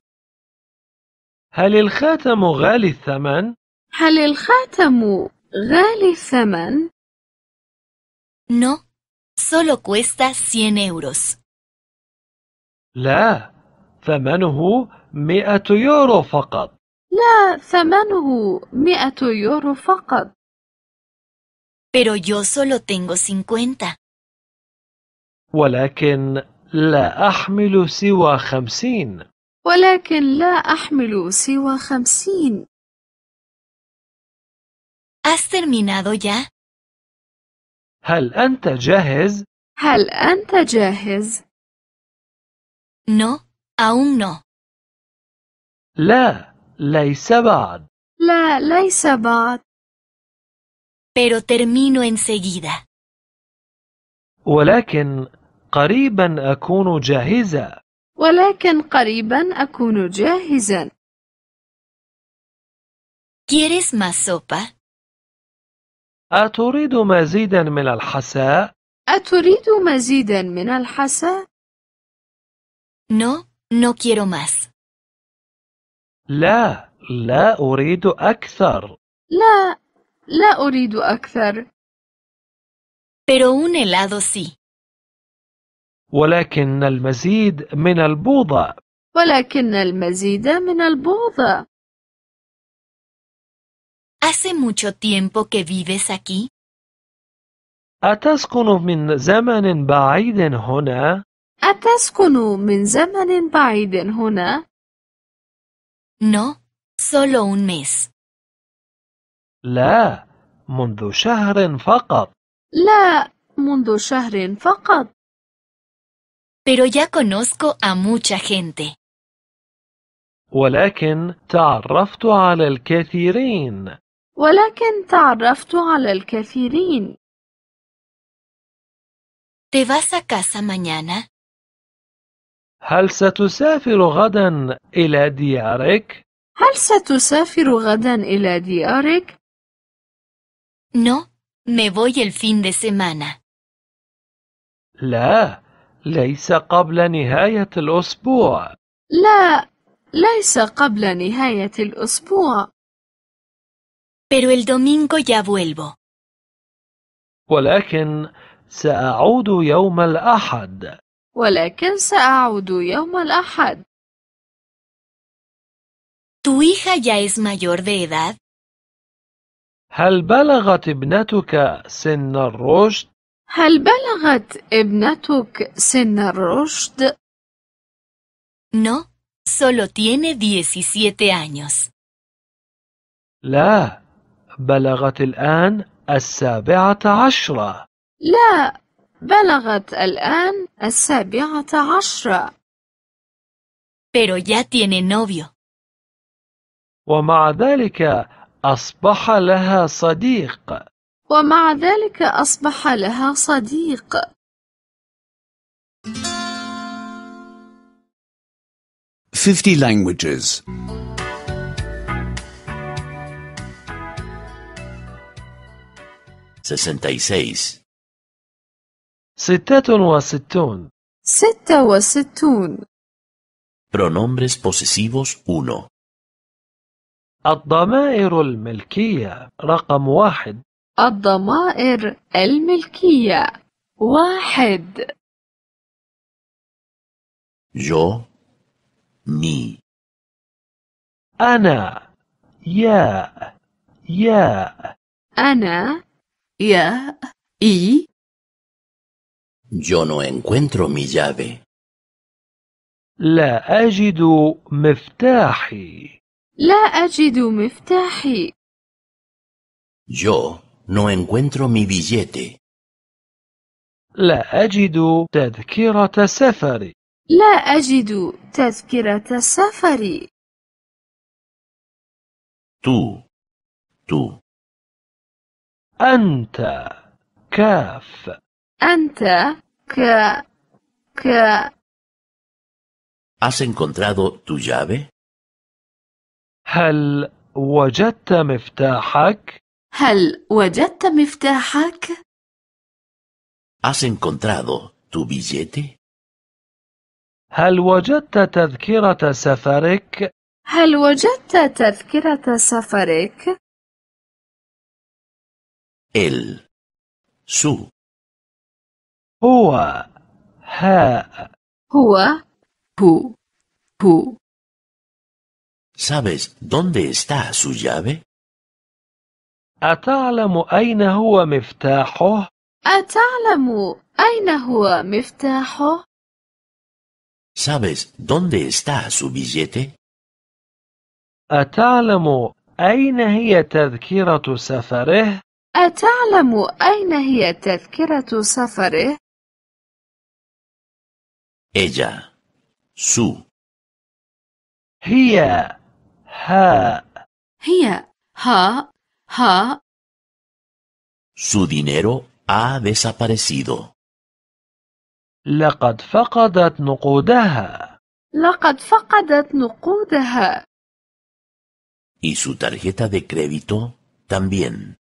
هل الخاتم غالي الثمن؟ هل الخاتم غالي الثمن؟ No, solo cuesta 100 euros. لا ثمنه مئة يورو فقط لا ثمنه مئة يورو فقط Pero yo solo tengo 50. ولكن لا أحمل سوى خمسين ولكن لا أحمل سوى خمسين ¿Has terminado ya? هل أنت جاهز؟ هل أنت جاهز؟ No, aún no. لا, ليس بعد. لا, ليس بعد. Pero termino enseguida. ولكن قريبا أكون جاهزة. ولكن قريبا أكون جاهزا. ¿Quieres más sopa? أتريد مزيدا من الحساء؟ أتريد مزيدا من الحساء؟ No, no quiero más. La, la أريد أكثر. La, la orido أكثر. Pero un helado sí. ولكن المزيد من البوضة. ولكن المزيد من ¿Hace mucho tiempo que vives aquí? أتسكن من زمن بعيد هنا؟ أتسكن من زمن بعيد هنا؟ No, solo un mes. لا, منذ شهر فقط. لا, منذ شهر فقط. Pero ya conozco a mucha gente. ولكن تعرفت على الكثيرين. ولكن تعرفت على الكثيرين. ¿Te vas a casa mañana? هل ستسافر غدا إلى ديارك؟ هل ستسافر غدا إلى ديارك؟ No, me voy el fin de semana. لا, ليس قبل نهاية الأسبوع. لا, ليس قبل نهاية الأسبوع. Pero el domingo ya vuelvo. ولكن سأعود يوم الأحد. ولكن سأعود يوم الأحد. ¿Tu hija ya es mayor de edad? هل بلغت ابنتك سن الرشد؟ هل بلغت ابنتك سن الرشد؟ No, solo tiene 17 años. لا، بلغت الآن السابعة عشرة. لا بلغت الآن السابعة عشرة. Pero ya tiene novio. ومع ذلك أصبح لها صديق. ومع ذلك أصبح لها صديق. Fifty languages. Sesenta y seis. ستة وستون ستة وستون Pronombres posesivos 1 الضمائر الملكية رقم واحد الضمائر الملكية واحد Yo, mi أنا يا يا أنا يا إي Yo no encuentro mi llave. لا أجد مفتاحي. لا أجد مفتاحي. Yo no encuentro mi billete. لا أجد تذكرة سفري. لا أجد تذكرة سفري. Tú, tú. أنت كاف أنت ك ك ¿Has encontrado tu llave? هل وجدت مفتاحك؟ هل وجدت مفتاحك؟ ¿Has encontrado tu billete? هل وجدت تذكرة سفرك؟ هل وجدت تذكرة سفرك؟ el su هو ها هو هو هو ¿Sabes dónde está su llave? أتعلم أين هو مفتاحه؟ أتعلم أين هو مفتاحه؟ ¿Sabes dónde está su billete? أتعلم أين هي تذكرة سفره؟ أتعلم أين هي تذكرة سفره؟ ella, su. هي ها هي ها ها Su dinero ha desaparecido. لقد فقدت نقودها. لقد فقدت نقودها. Y su tarjeta de crédito también.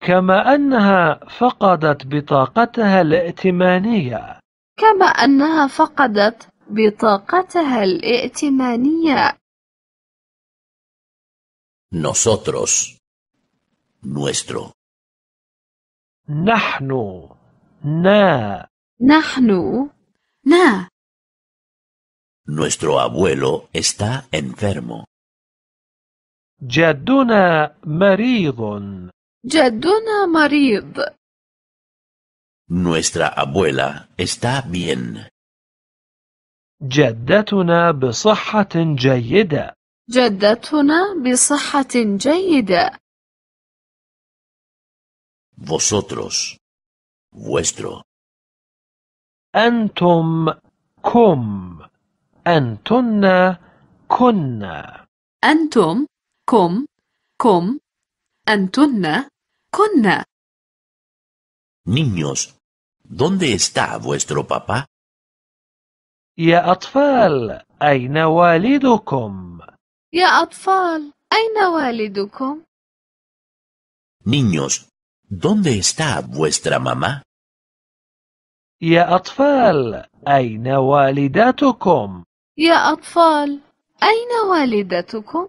كما أنها فقدت بطاقتها الائتمانية. كما أنها فقدت بطاقتها الائتمانية. Nosotros. Nuestro. نحن. نا. نحن. نا. Nuestro abuelo está enfermo. جدنا مريض. جدنا مريض. Nuestra abuela está bien. جدتنا بصحة جيدة. جدتنا بصحة جيدة. Vosotros. Vuestro. أنتم كم. أنتن كنا. أنتم كم كم أنتن كنا. Niños, ¿dónde está vuestro papá? يا أطفال أين والدكم؟ يا أطفال أين والدكم؟ Niños, ¿dónde está vuestra mamá? يا أطفال أين والداتكم؟ يا أطفال أين والدتكم؟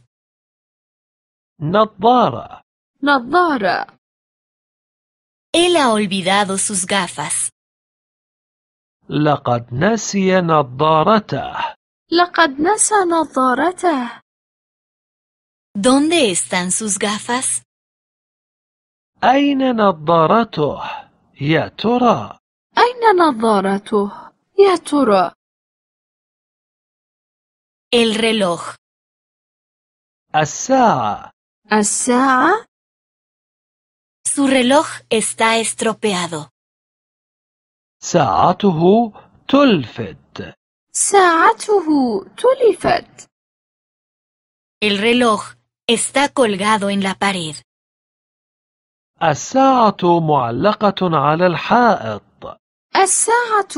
نظارة نظارة Él ha olvidado sus gafas. لقد نسي نظارته. لقد نسى نظارته. ¿Dónde están sus gafas? أين نظارته يا ترى؟ أين نظارته يا ترى؟ El reloj. الساعة. الساعة Su reloj está estropeado. ساعته تلفت. ساعته تلفت. El reloj está colgado en la pared. الساعة معلقة على الحائط. الساعة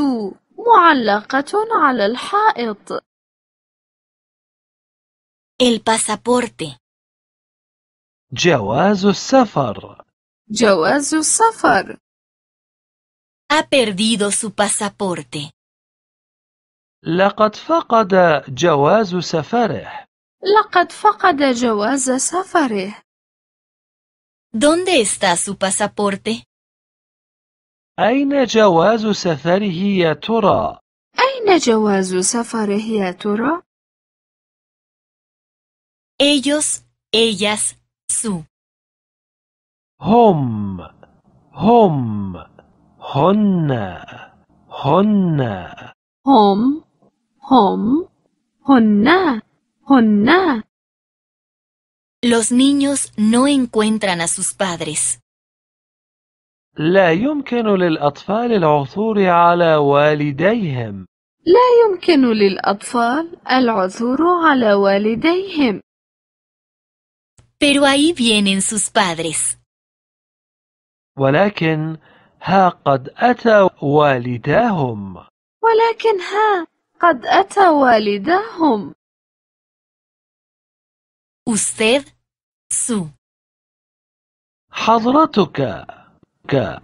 معلقة على الحائط. El pasaporte جواز السفر جواز السفر Ha perdido su pasaporte. لقد فقد جواز سفره. لقد فقد جواز سفره. ¿Dónde está su pasaporte? أين جواز سفره يا ترى؟ أين جواز سفره يا ترى؟ Ellos, ellas السوق هم هم هن هن هم هم هن هن Los niños no encuentran a sus padres. لا يمكن للأطفال العثور على والديهم. لا يمكن للأطفال العثور على والديهم. Pero ahí vienen sus padres. ولكن ها قد أتى والداهم ولكن ها قد أتى والداهم usted su حضرتك ك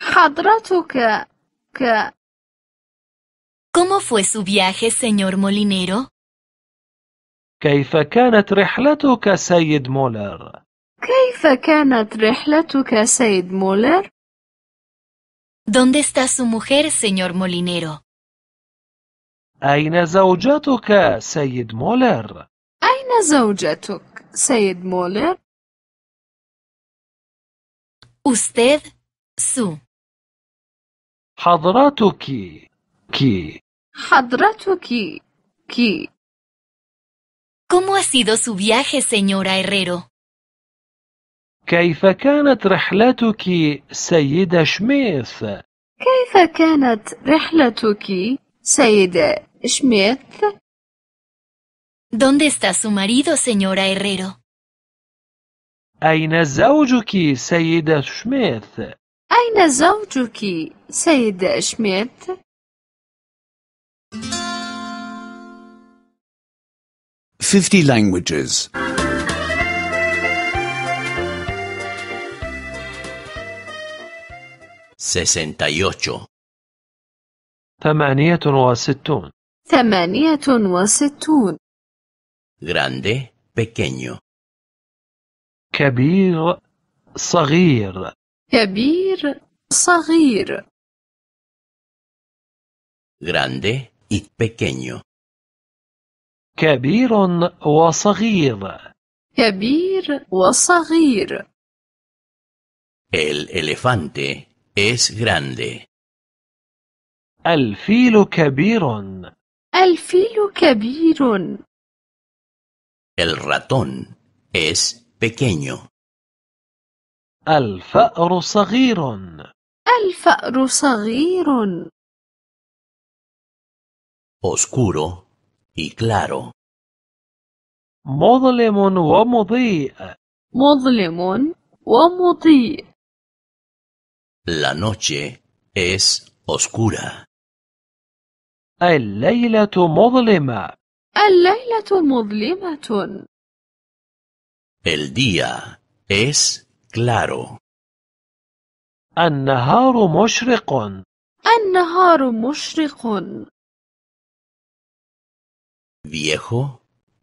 حضرتك ك ¿Cómo fue su viaje, señor Molinero? كيف كانت رحلتك سيد مولر؟ كيف كانت رحلتك سيد مولر؟ ¿Dónde está su mujer, señor Molinero? أين زوجتك سيد مولر؟ أين زوجتك سيد مولر؟ usted su حضرتك كي حضرتك كي ¿Cómo ha sido su viaje, señora Herrero? كيف كانت رحلتك سيدة شميث؟ كيف كانت رحلتك سيدة شميث؟ ¿Dónde está su marido, señora Herrero? أين زوجك سيدة شميث؟ أين زوجك سيدة شميث؟ 50 languages. 68 ثمانية وستون ثمانية وستون grande pequeño كبير صغير كبير صغير grande y pequeño كبير وصغير كبير وصغير El elefante es grande. الفيل كبير الفيل كبير El ratón es pequeño. الفأر صغير الفأر صغير Oscuro y claro مظلم ومضيء مظلم ومضيء La noche es oscura. الليلة مظلمة. الليلة مظلمة. El día es claro. النهار مشرق. النهار مشرق. viejo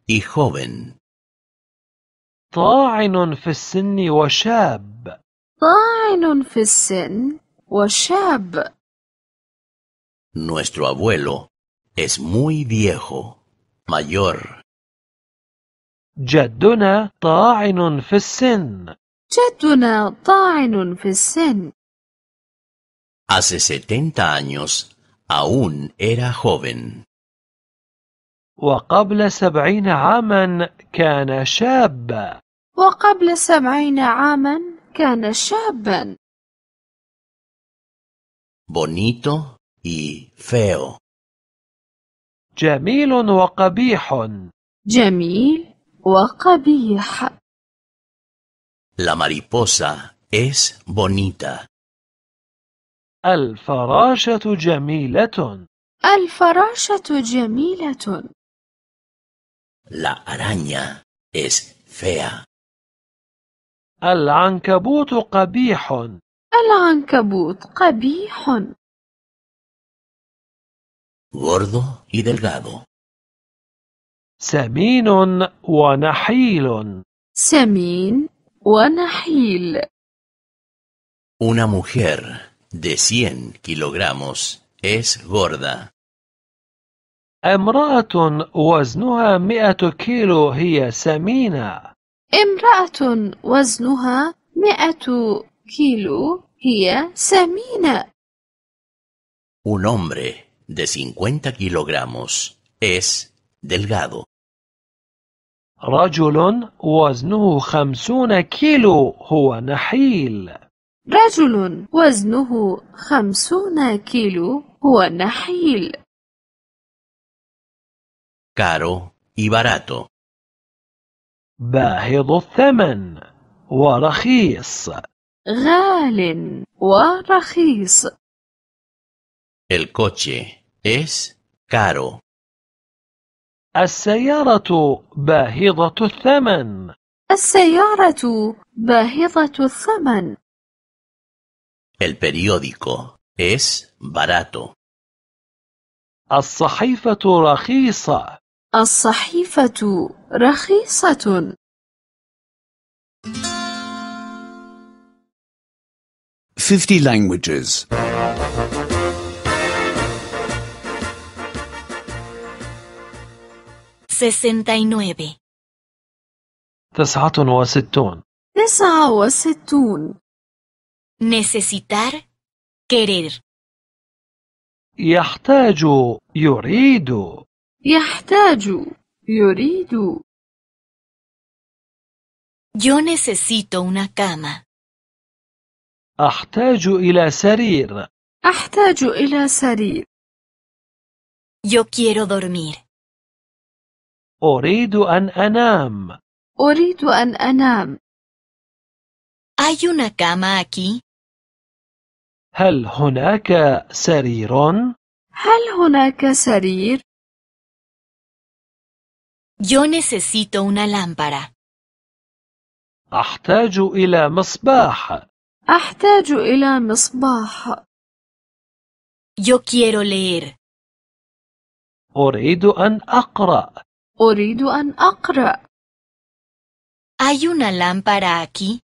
y joven طاعن في السن وشاب طاعن في السن وشاب Nuestro abuelo es muy viejo, mayor. جدنا طاعن في السن. جدنا طاعن Hace 70 años aún era joven. وقبل سبعين عاما كان شابا وقبل سبعين عاما كان شابا بونيتو اي فيو جميل وقبيح جميل وقبيح لا ماريبوسا اس بونيتا الفراشة جميلة. الفراشة جميلة. La araña es fea. العنكبوت قبيح. العنكبوت قبيح. Gordo y delgado. سمين ونحيل. سمين ونحيل. Una mujer de 100 kilogramos es gorda. امرأة وزنها مئة كيلو هي سمينة امرأة وزنها مئة كيلو هي سمينة Un hombre de 50 kilogramos es delgado. رجل وزنه خمسون كيلو هو نحيل رجل وزنه خمسون كيلو هو نحيل caro y barato باهظ الثمن ورخيص غال ورخيص El coche es caro. السيارة باهظة الثمن. السيارة باهظة الثمن. El periódico es barato. الصحيفة رخيصة. الصحيفة رخيصة. Fifty languages. Sesenta y nueve. تسعة وستون. تسعة وستون. Necesitar, querer. يحتاج يريد يحتاج يريد Yo necesito una cama. أحتاج إلى سرير. أحتاج إلى سرير. Yo quiero dormir. أريد أن أنام. أريد أن أنام. Hay una cama aquí? هل هناك سرير؟ هل هناك سرير؟ Yo necesito una lámpara. Yo quiero leer. أريد أن أقرأ. أريد ¿Hay una lámpara aquí?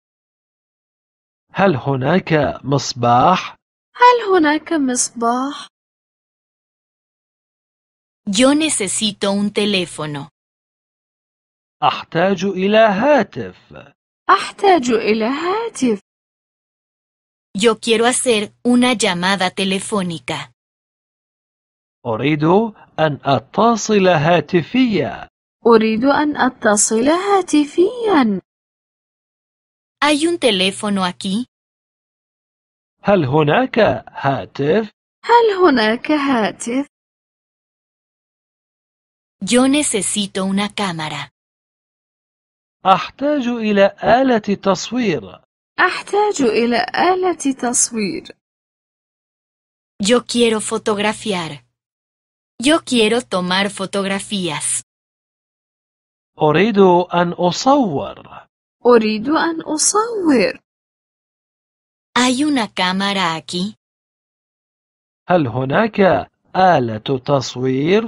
هل هناك مصباح؟ هل Yo necesito un teléfono. أحتاج إلى هاتف. أحتاج إلى هاتف. Yo quiero hacer una llamada telefónica. أريد أن أتصل هاتفيا. أريد أن أتصل هاتفيا. ¿Hay un teléfono aquí? هل هناك هاتف؟ هل هناك هاتف؟ Yo necesito una cámara. أحتاج إلى آلة تصوير أحتاج إلى آلة تصوير Yo quiero fotografiar. Yo quiero tomar fotografías. أريد أن أصور. أريد أن أصور. ¿Hay una cámara aquí? هل هناك آلة تصوير؟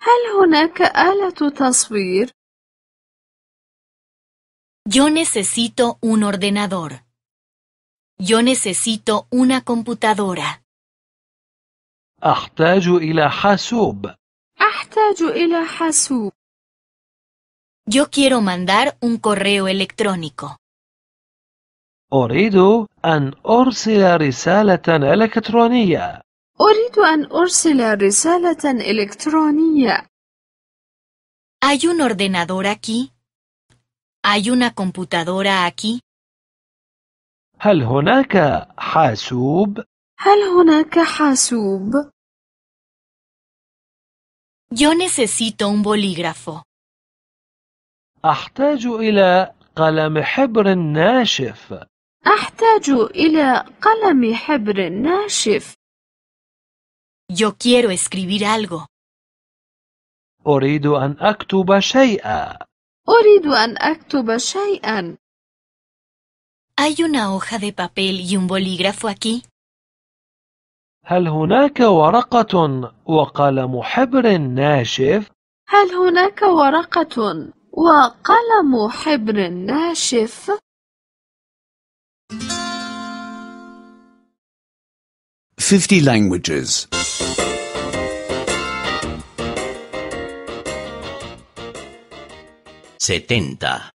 هل هناك آلة تصوير؟ Yo necesito un ordenador. Yo necesito una computadora. أحتاج إلى حاسوب. أحتاج إلى حاسوب. Yo quiero mandar un correo electrónico. أريد أن أرسل رسالة إلكترونية. أريد أن أرسل رسالة إلكترونية. ¿Hay un ordenador aquí? ¿Hay una computadora aquí? هناك حاسوب؟ ¿Hay Yo necesito un bolígrafo. أحتاج قلم حبر ناشف. Yo quiero escribir algo. أريد أن أكتب شيئا. ¿Hay una hoja de papel y un bolígrafo aquí? هل هناك ورقة وقلم حبر ناشف؟ هل هناك ورقة وقلم حبر ناشف؟ Fifty languages. setenta.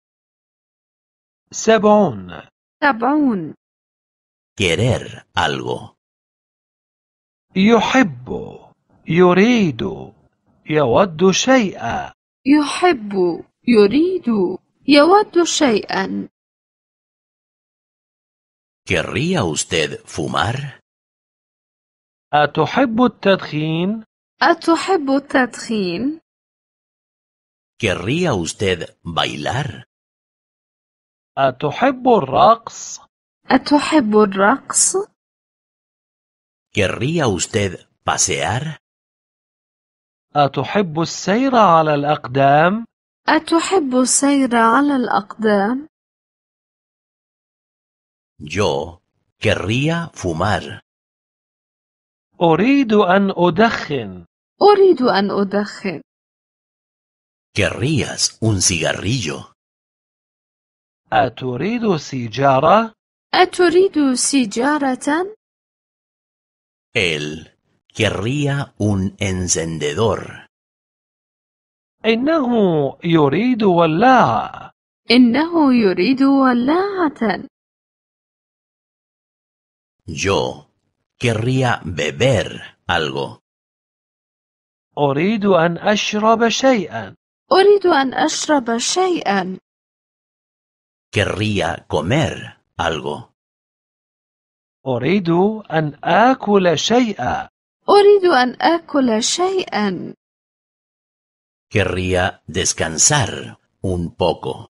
سبعون سبعون Querer algo. يحب يريد يود شيئا يحب يريد يود شيئا ¿Querría usted fumar? أتحب التدخين؟ أتحب التدخين؟ ¿Querría usted bailar? أتحب الرقص؟ أتحب الرقص؟ ¿Querría usted pasear? أتحب السير على الأقدام؟ أتحب السير على الأقدام؟ Yo querría fumar. أريد أن أدخن. أريد أن أدخن. ¿Querrías un cigarrillo? أتريد سيجارة؟ أتريد سيجارة؟ Él querría un encendedor. إنه يريد ولاعة. إنه يريد ولاعة. Yo querría beber algo. أريد أن أشرب شيئا. أريد أن أشرب شيئا. Querría comer algo. أريد أن آكل شيئا. أريد أن آكل شيئا. Querría descansar un poco.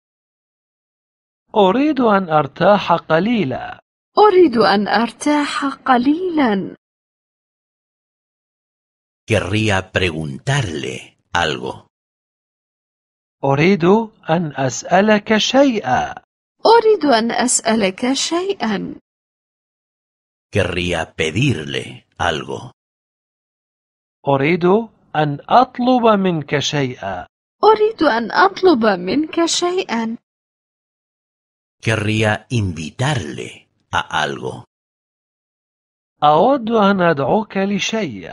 أريد أن أرتاح قليلا. أريد أن أرتاح قليلا. Querría preguntarle algo. أريد أن أسألك شيئا أريد أن أسألك شيئا Querría pedirle algo. أريد أن أطلب منك شيئا أريد أن أطلب منك شيئا Querría invitarle a algo. أود أن أدعوك لشيء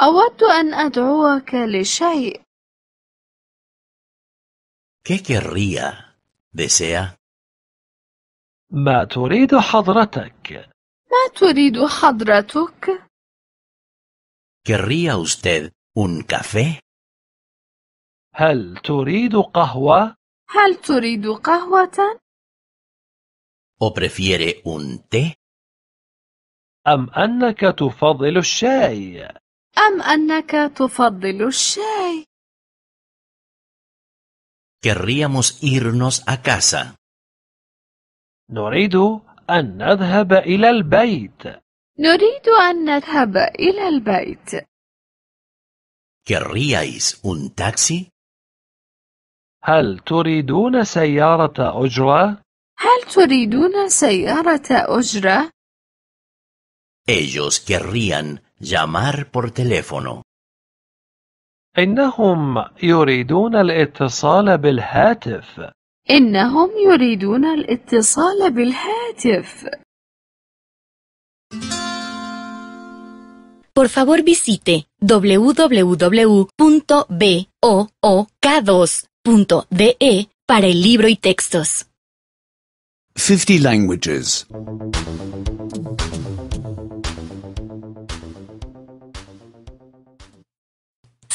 أود أن أدعوك لشيء ¿Qué querría? ¿Desea? ما تريد حضرتك؟ ما تريد حضرتك؟ ¿Querría usted un café? هل تريد قهوة؟ هل تريد قهوة؟ ¿O prefiere un té? أم أنك تفضل الشاي؟ أم أنك تفضل الشاي؟ Querríamos irnos a casa. نريد أن نذهب إلى البيت. نريد أن نذهب إلى البيت. ¿Querríais un taxi? هل تريدون سيارة أجرة؟ هل تريدون سيارة أجرة؟ Ellos querrían llamar por teléfono. إنهم يريدون الاتصال بالهاتف. إنهم يريدون الاتصال بالهاتف. Por favor visite www.book2.de para el libro y textos. 50 languages.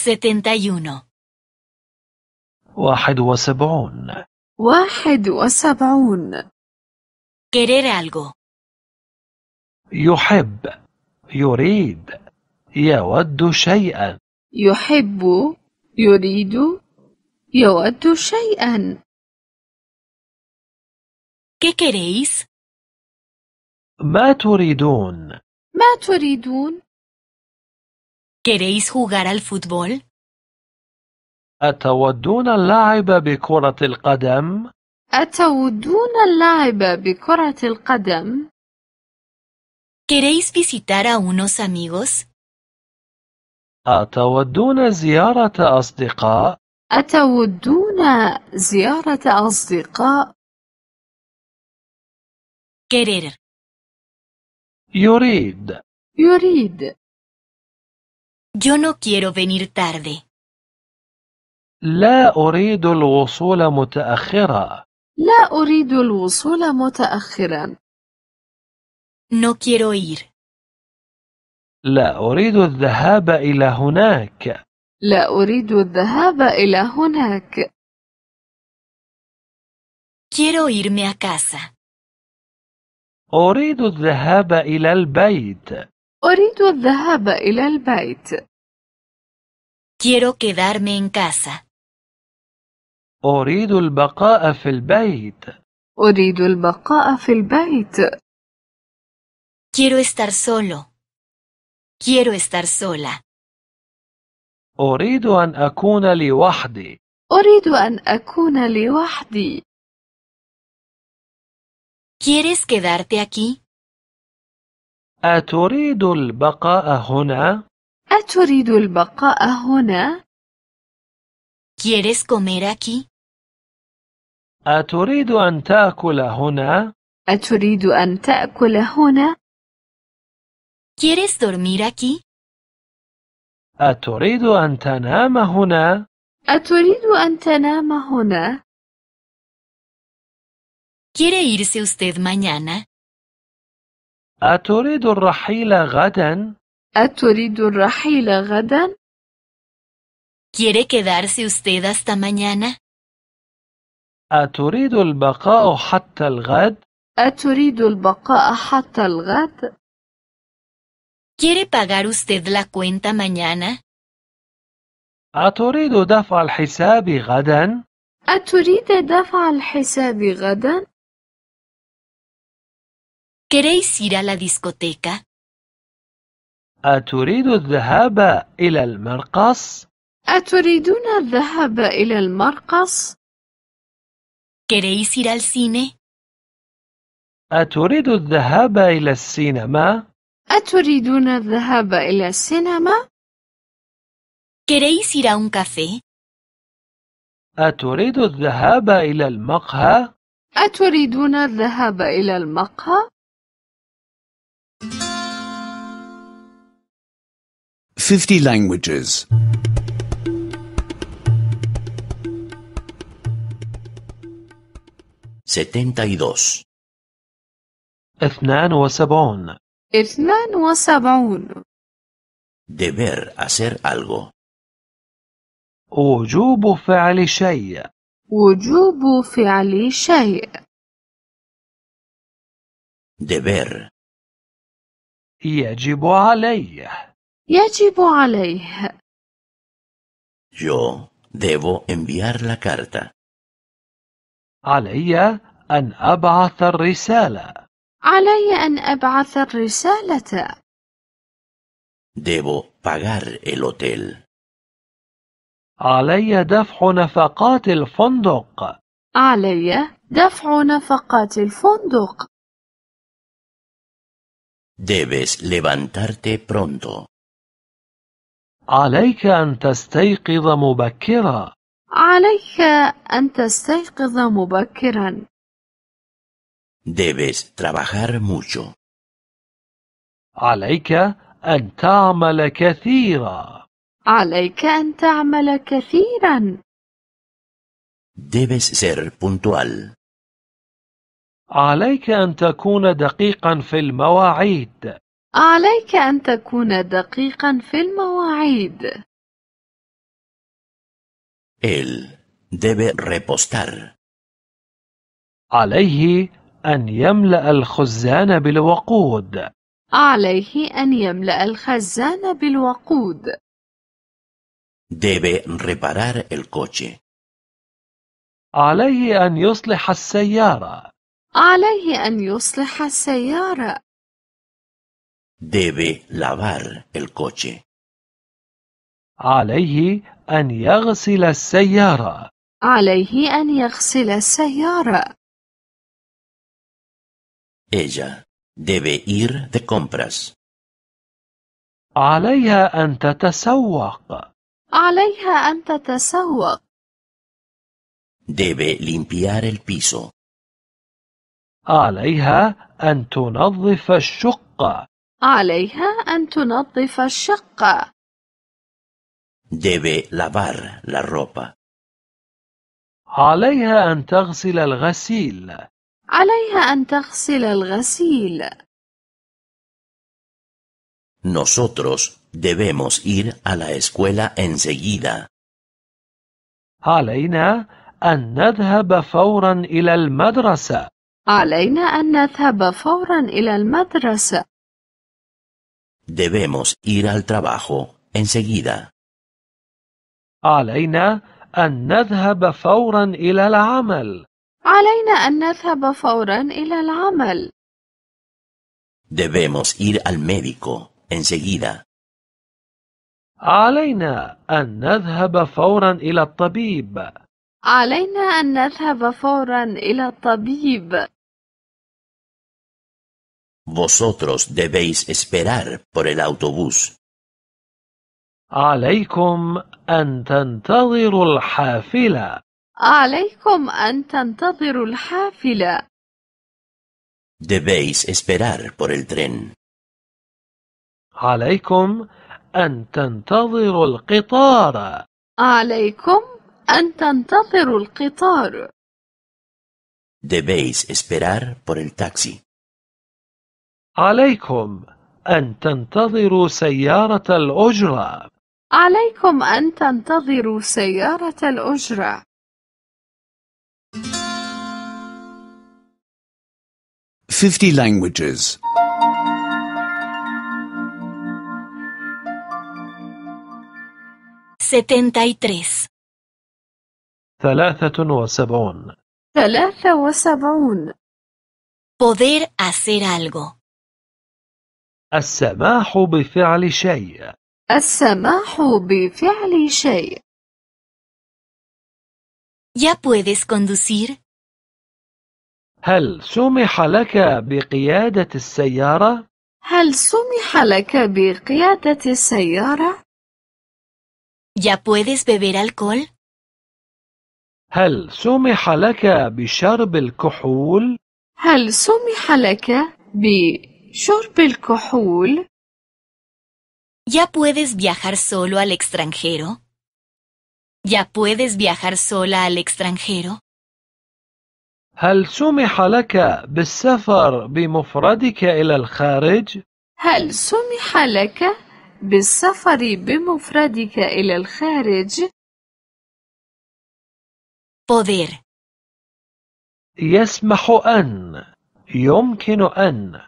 71 71 71 Querer algo. يحب يريد يود شيئا يحب يريد يود شيئا ¿Qué queréis? ما تريدون ما تريدون ¿Queréis jugar al fútbol? أتودون اللعب بكرة القدم؟ أتودون اللعب بكرة القدم؟ ¿Queréis visitar a unos amigos? أتودون زيارة أصدقاء؟ أتودون زيارة أصدقاء؟ querer يريد يريد Yo no quiero venir tarde. لا أريد الوصول متأخرا. لا أريد الوصول متأخرا. No quiero ir. لا أريد الذهاب إلى هناك. لا أريد الذهاب إلى هناك. Quiero irme a casa. أريد الذهاب إلى البيت. أريد الذهاب إلى البيت. Quiero quedarme en casa. أريد البقاء في البيت. أريد البقاء في البيت. Quiero estar solo. Quiero estar sola. أريد أن أكون لوحدي. أريد أن أكون لوحدي. ¿Quieres quedarte aquí? أتريد البقاء هنا؟ أتريد البقاء هنا؟ ¿Quieres comer aquí? أتريد أن تأكل هنا؟ أتريد أن تأكل هنا؟ ¿Quieres dormir aquí? أتريد أن تنام هنا؟ أتريد أن تنام هنا؟ ¿Quiere irse usted mañana? أتريد الرحيل غدا؟ أتريد الرحيل غدا؟ ¿Quiere quedarse usted hasta mañana? أتريد البقاء حتى الغد؟ أتريد البقاء حتى الغد؟ ¿Quiere pagar usted la cuenta mañana? أتريد دفع الحساب غدا؟ أتريد دفع الحساب غدا؟ ¿Queréis ir a la discoteca? أتريد الذهاب إلى المرقص؟ أتريدون الذهاب إلى المرقص؟ ¿Queréis ir al cine? أتريد الذهاب إلى السينما؟ أتريدون الذهاب إلى السينما؟ ¿Queréis ir a un café? أتريد الذهاب إلى المقهى؟ أتريدون الذهاب إلى المقهى؟ 50 languages. 72 72 72 Deber hacer algo. وجوب فعل شيء وجوب فعل شيء Deber يجب عليه يجب عليه. Yo debo enviar la carta. علي أن أبعث الرسالة. علي أن أبعث الرسالة. Debo pagar el hotel. علي دفع نفقات الفندق. علي دفع نفقات الفندق. Debes levantarte pronto. عليك أن تستيقظ مبكرا عليك أن تستيقظ مبكرا Debes trabajar mucho. عليك أن تعمل كثيرا عليك أن تعمل كثيرا Debes ser puntual. عليك أن تكون دقيقا في المواعيد عليك أن تكون دقيقا في المواعيد. Él debe repostar. عليه أن يملأ الخزان بالوقود. عليه أن يملأ الخزان بالوقود. Debe reparar el coche. عليه أن يصلح السيارة. عليه أن يصلح السيارة. debe lavar el coche. عليه أن يغسل السيارة. عليه أن يغسل السيارة. Ella debe ir de compras. عليها أن تتسوق. عليها أن تتسوق. Debe limpiar el piso. عليها أن تنظف الشقة. عليها أن تنظف الشقة. Debe lavar la ropa. عليها أن تغسل الغسيل. عليها أن تغسل الغسيل. Nosotros debemos ir a la escuela enseguida. علينا أن نذهب فورا إلى المدرسة. علينا أن نذهب فورا إلى المدرسة. Debemos ir al trabajo enseguida. علينا أن نذهب فورا إلى العمل. علينا أن نذهب فورا إلى العمل. Debemos ir al médico enseguida. علينا أن نذهب فورا إلى الطبيب. علينا أن نذهب فورا إلى الطبيب. Vosotros debéis esperar por el autobús. عليكم أن تنتظروا الحافلة. عليكم أن تنتظروا الحافلة. Debéis esperar por el tren. عليكم أن تنتظروا القطار. عليكم أن تنتظروا القطار. Debéis esperar por el taxi. عليكم أن تنتظروا سيارة الأجرة عليكم أن تنتظروا سيارة الأجرة Fifty languages. Setenta y tres. ثلاثة وسبعون. ثلاثة وسبعون. Poder hacer algo. السماح بفعل شيء السماح بفعل شيء ¿Ya puedes conducir? هل سمح لك بقيادة السيارة؟ هل سمح لك بقيادة السيارة؟ ¿Ya puedes beber alcohol? هل سمح لك بشرب الكحول؟ هل سمح لك ب شرب الكحول ¿Ya puedes viajar solo al extranjero? ¿Ya puedes viajar sola al extranjero? هل سمح لك بالسفر بمفردك إلى الخارج؟ هل سمح لك بالسفر بمفردك إلى الخارج؟ poder يسمح أن يمكن أن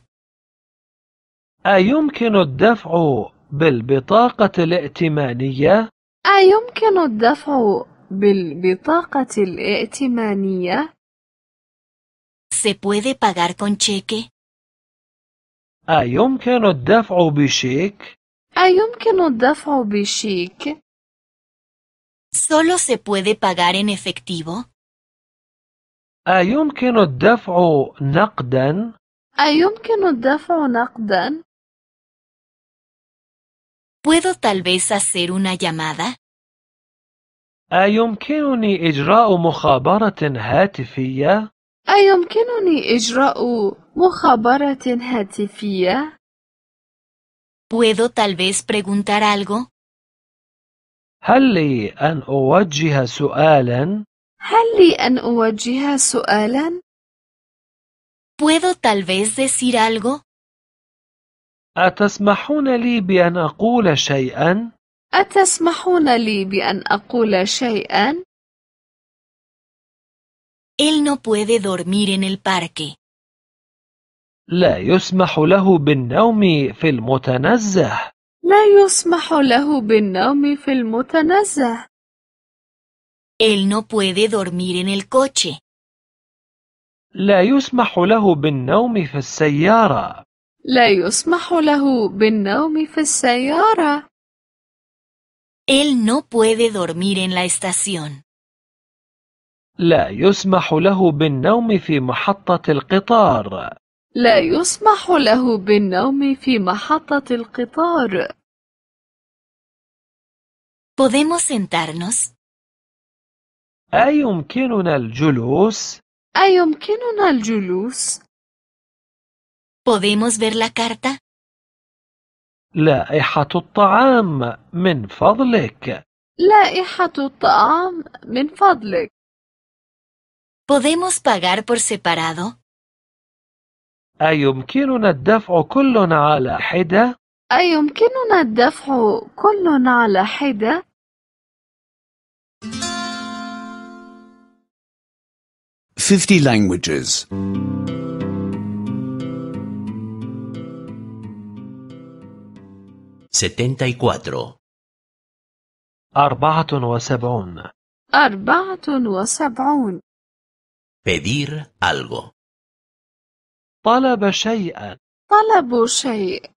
أيمكن الدفع بالبطاقة الائتمانية؟ أيمكن الدفع بالبطاقة الائتمانية؟ ¿Se puede pagar con cheque? أيمكن الدفع بشيك؟ أيمكن الدفع بشيك؟ ¿Solo se puede pagar en efectivo? أيمكن الدفع نقدا؟ أيمكن الدفع نقدا؟ ¿Puedo tal vez hacer una llamada? أيمكنني إجراء مخابرة هاتفية؟ أيمكنني إجراء مخابرة هاتفية؟ ¿Puedo tal vez preguntar algo? هل لي أن أوجه سؤالا؟ هل لي أن أوجه سؤالا؟ ¿Puedo tal vez decir algo? أتسمحون لي بأن أقول شيئا؟ أتسمحون لي بأن أقول شيئا؟ Él no puede dormir en el parque. لا يسمح له بالنوم في المتنزه. لا يسمح له بالنوم في المتنزه. Él no puede dormir en el coche. لا يسمح له بالنوم في السيارة. لا يسمح له بالنوم في السيارة. Él no puede dormir en la estación. لا يسمح له بالنوم في محطة القطار. لا يسمح له بالنوم في محطة القطار. ¿Podemos sentarnos? أيمكننا الجلوس؟ أيمكننا الجلوس؟ ¿Podemos ver la carta? لائحة الطعام من فضلك. لائحة الطعام من فضلك. ¿Podemos pagar por separado? أيمكننا الدفع كل على حدة؟ أيمكننا الدفع كل على حدة؟ Fifty languages. 74 74 74 Pedir algo طلب شيئا طلب شيء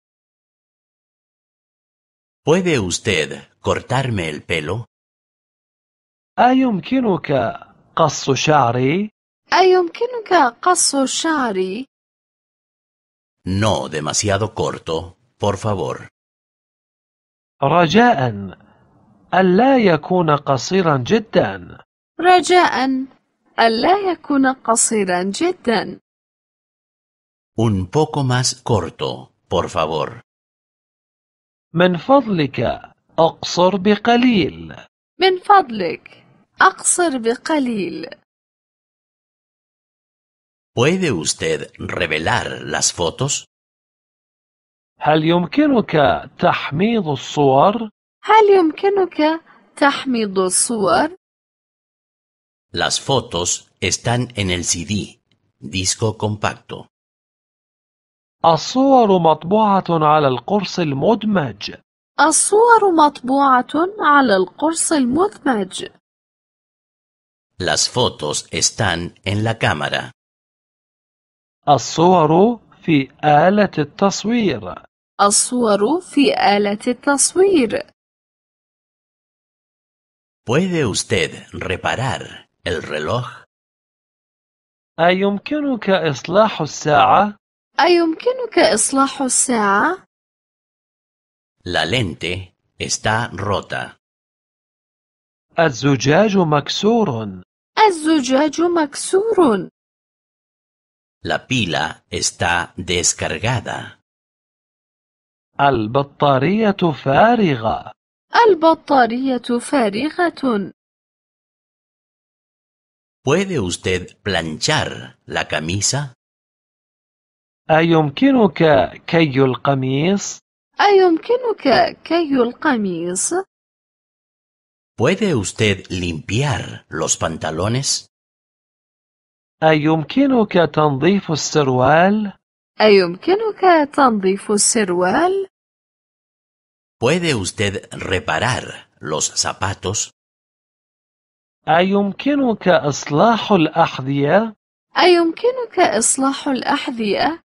¿Puede usted cortarme el pelo? أيمكنك قص شعري؟ أيمكنك قص شعري؟ No demasiado corto, por favor. رجاء ألا يكون قصيرا جدا رجاء ألا يكون قصيرا جدا Un poco más corto, por favor. من فضلك أقصر بقليل من فضلك أقصر بقليل ¿Puede usted revelar las fotos? هل يمكنك تحميض الصور؟ هل يمكنك تحميض الصور؟ Las fotos están en el CD, disco compacto. الصور مطبوعة على القرص المدمج. الصور مطبوعة على القرص المدمج. Las fotos están en la cámara. الصور في آلة التصوير. الصور في آلة التصوير. ¿Puede usted reparar el reloj? أيمكنك إصلاح الساعة؟ أيمكنك إصلاح الساعة؟ La lente está rota. الزجاج مكسور. الزجاج مكسور. La pila está descargada. البطارية فارغة البطارية فارغة ¿Puede usted planchar la camisa? أيمكنك كي القميص؟ أيمكنك كي القميص؟ ¿Puede usted limpiar los pantalones? أيمكنك تنظيف السروال؟ أيمكنك تنظيف السروال؟ ¿Puede usted reparar los zapatos? أيمكنك إصلاح الأحذية؟ أيمكنك إصلاح الأحذية؟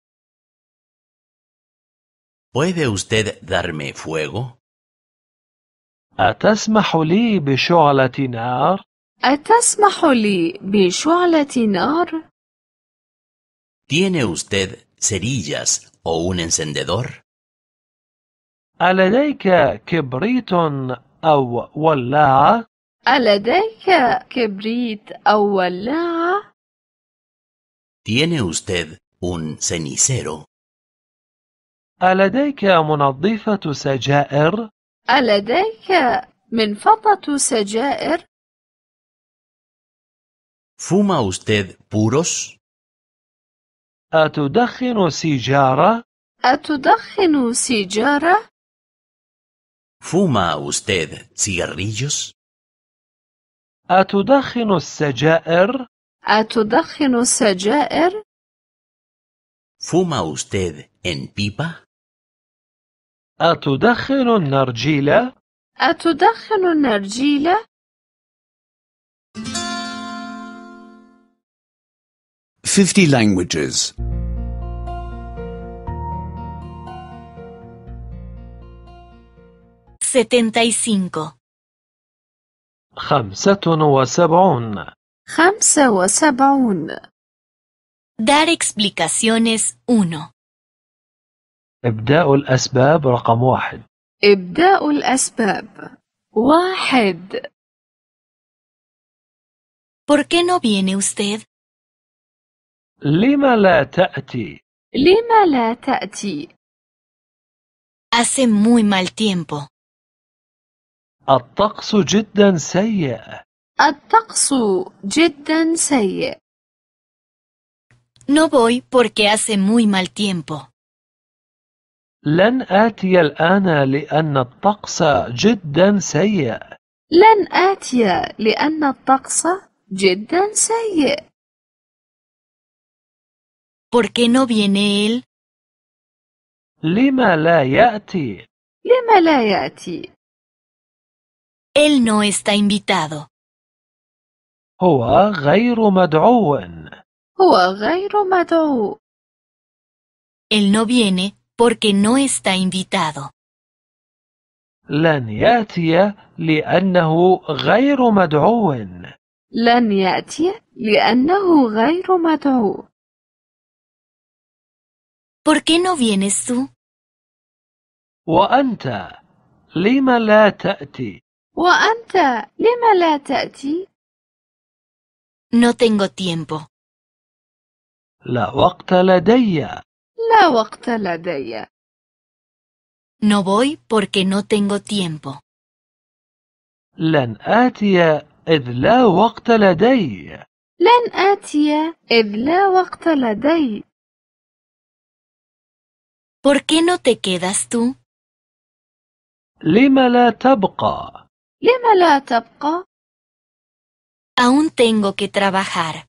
¿Puede usted darme fuego? أتسمح لي بشعلة نار؟ أتسمح لي بشعلة نار؟ ¿Tiene usted cerillas o un encendedor? ألديك كبريت أو ولاعة؟ ألديك كبريت أو ولاعة؟ ¿Tiene usted un cenicero? ألديك منظفة سجائر؟ ألديك منفضة سجائر؟ ¿Fuma usted puros? أتدخن سيجارة؟ أتدخن سيجارة؟ ¿Fuma usted cigarrillos? أتدخن السجائر؟ أتدخن السجائر؟ ¿Fuma usted en pipa? أتدخن النرجيلة؟ أتدخن النرجيلة؟ Fifty languages 75 خمسة وسبعون Dar explicaciones 1 إبداء الأسباب رقم واحد إبداء الأسباب واحد ¿Por qué no viene usted? لما لا تأتي؟ لما لا تأتي؟ Hace muy mal tiempo. الطقس جدا سيء الطقس جدا سيء No voy porque hace muy mal tiempo. لن آتي الآن لأن الطقس جدا سيء. لن آتي لأن الطقس جدا سيء. ¿Por qué no viene él? لما لا يأتي؟ لما لا يأتي؟ Él no está invitado. هو غير مدعو. هو غير مدعو. Él no viene porque no está invitado. لن يأتي لأنه غير مدعو. لن يأتي لأنه غير مدعو. ¿Por qué no vienes tú? وأنت لما لا تأتي؟ وأنت لم لا تأتي؟ No tengo tiempo. لا وقت لدي. لا وقت لدي. No voy porque no tengo tiempo. لن آتي إذ لا وقت لدي. لن آتي إذ لا وقت لدي. ¿Por qué no te quedas tú? لم لا تبقى؟ لم لا تبقى؟ Aún tengo que trabajar.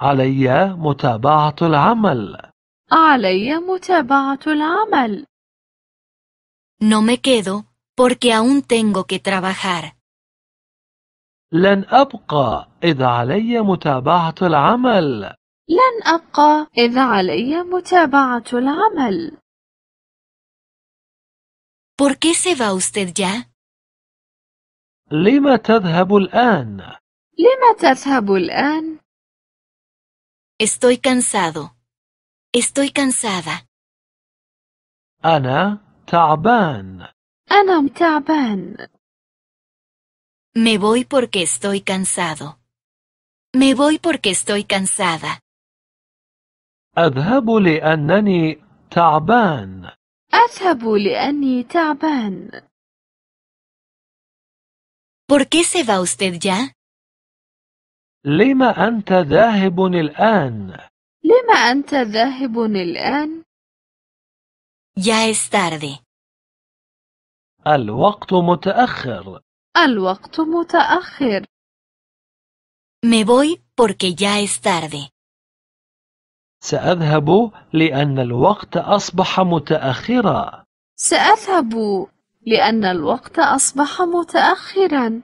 علي متابعة العمل. علي متابعة العمل. No me quedo porque aún tengo que trabajar. لن أبقى إذا علي متابعة العمل. لن أبقى إذا علي متابعة العمل. ¿Por qué se va usted ya? لم تذهب الآن؟ لم تذهب الآن؟ Estoy cansado. Estoy cansada. أنا تعبان. أنا تعبان. Me voy porque estoy cansado. Me voy porque estoy cansada. أذهب لأنني تعبان. أذهب لأني تعبان. ¿Por qué se va usted ya? لم أنت ذاهب الآن؟ لما أنت ذاهب الآن؟ يا es tarde. الوقت متأخر. الوقت متأخر. Me voy porque ya es tarde. سأذهب لأن الوقت أصبح متأخرا. سأذهب لأن الوقت أصبح متأخرا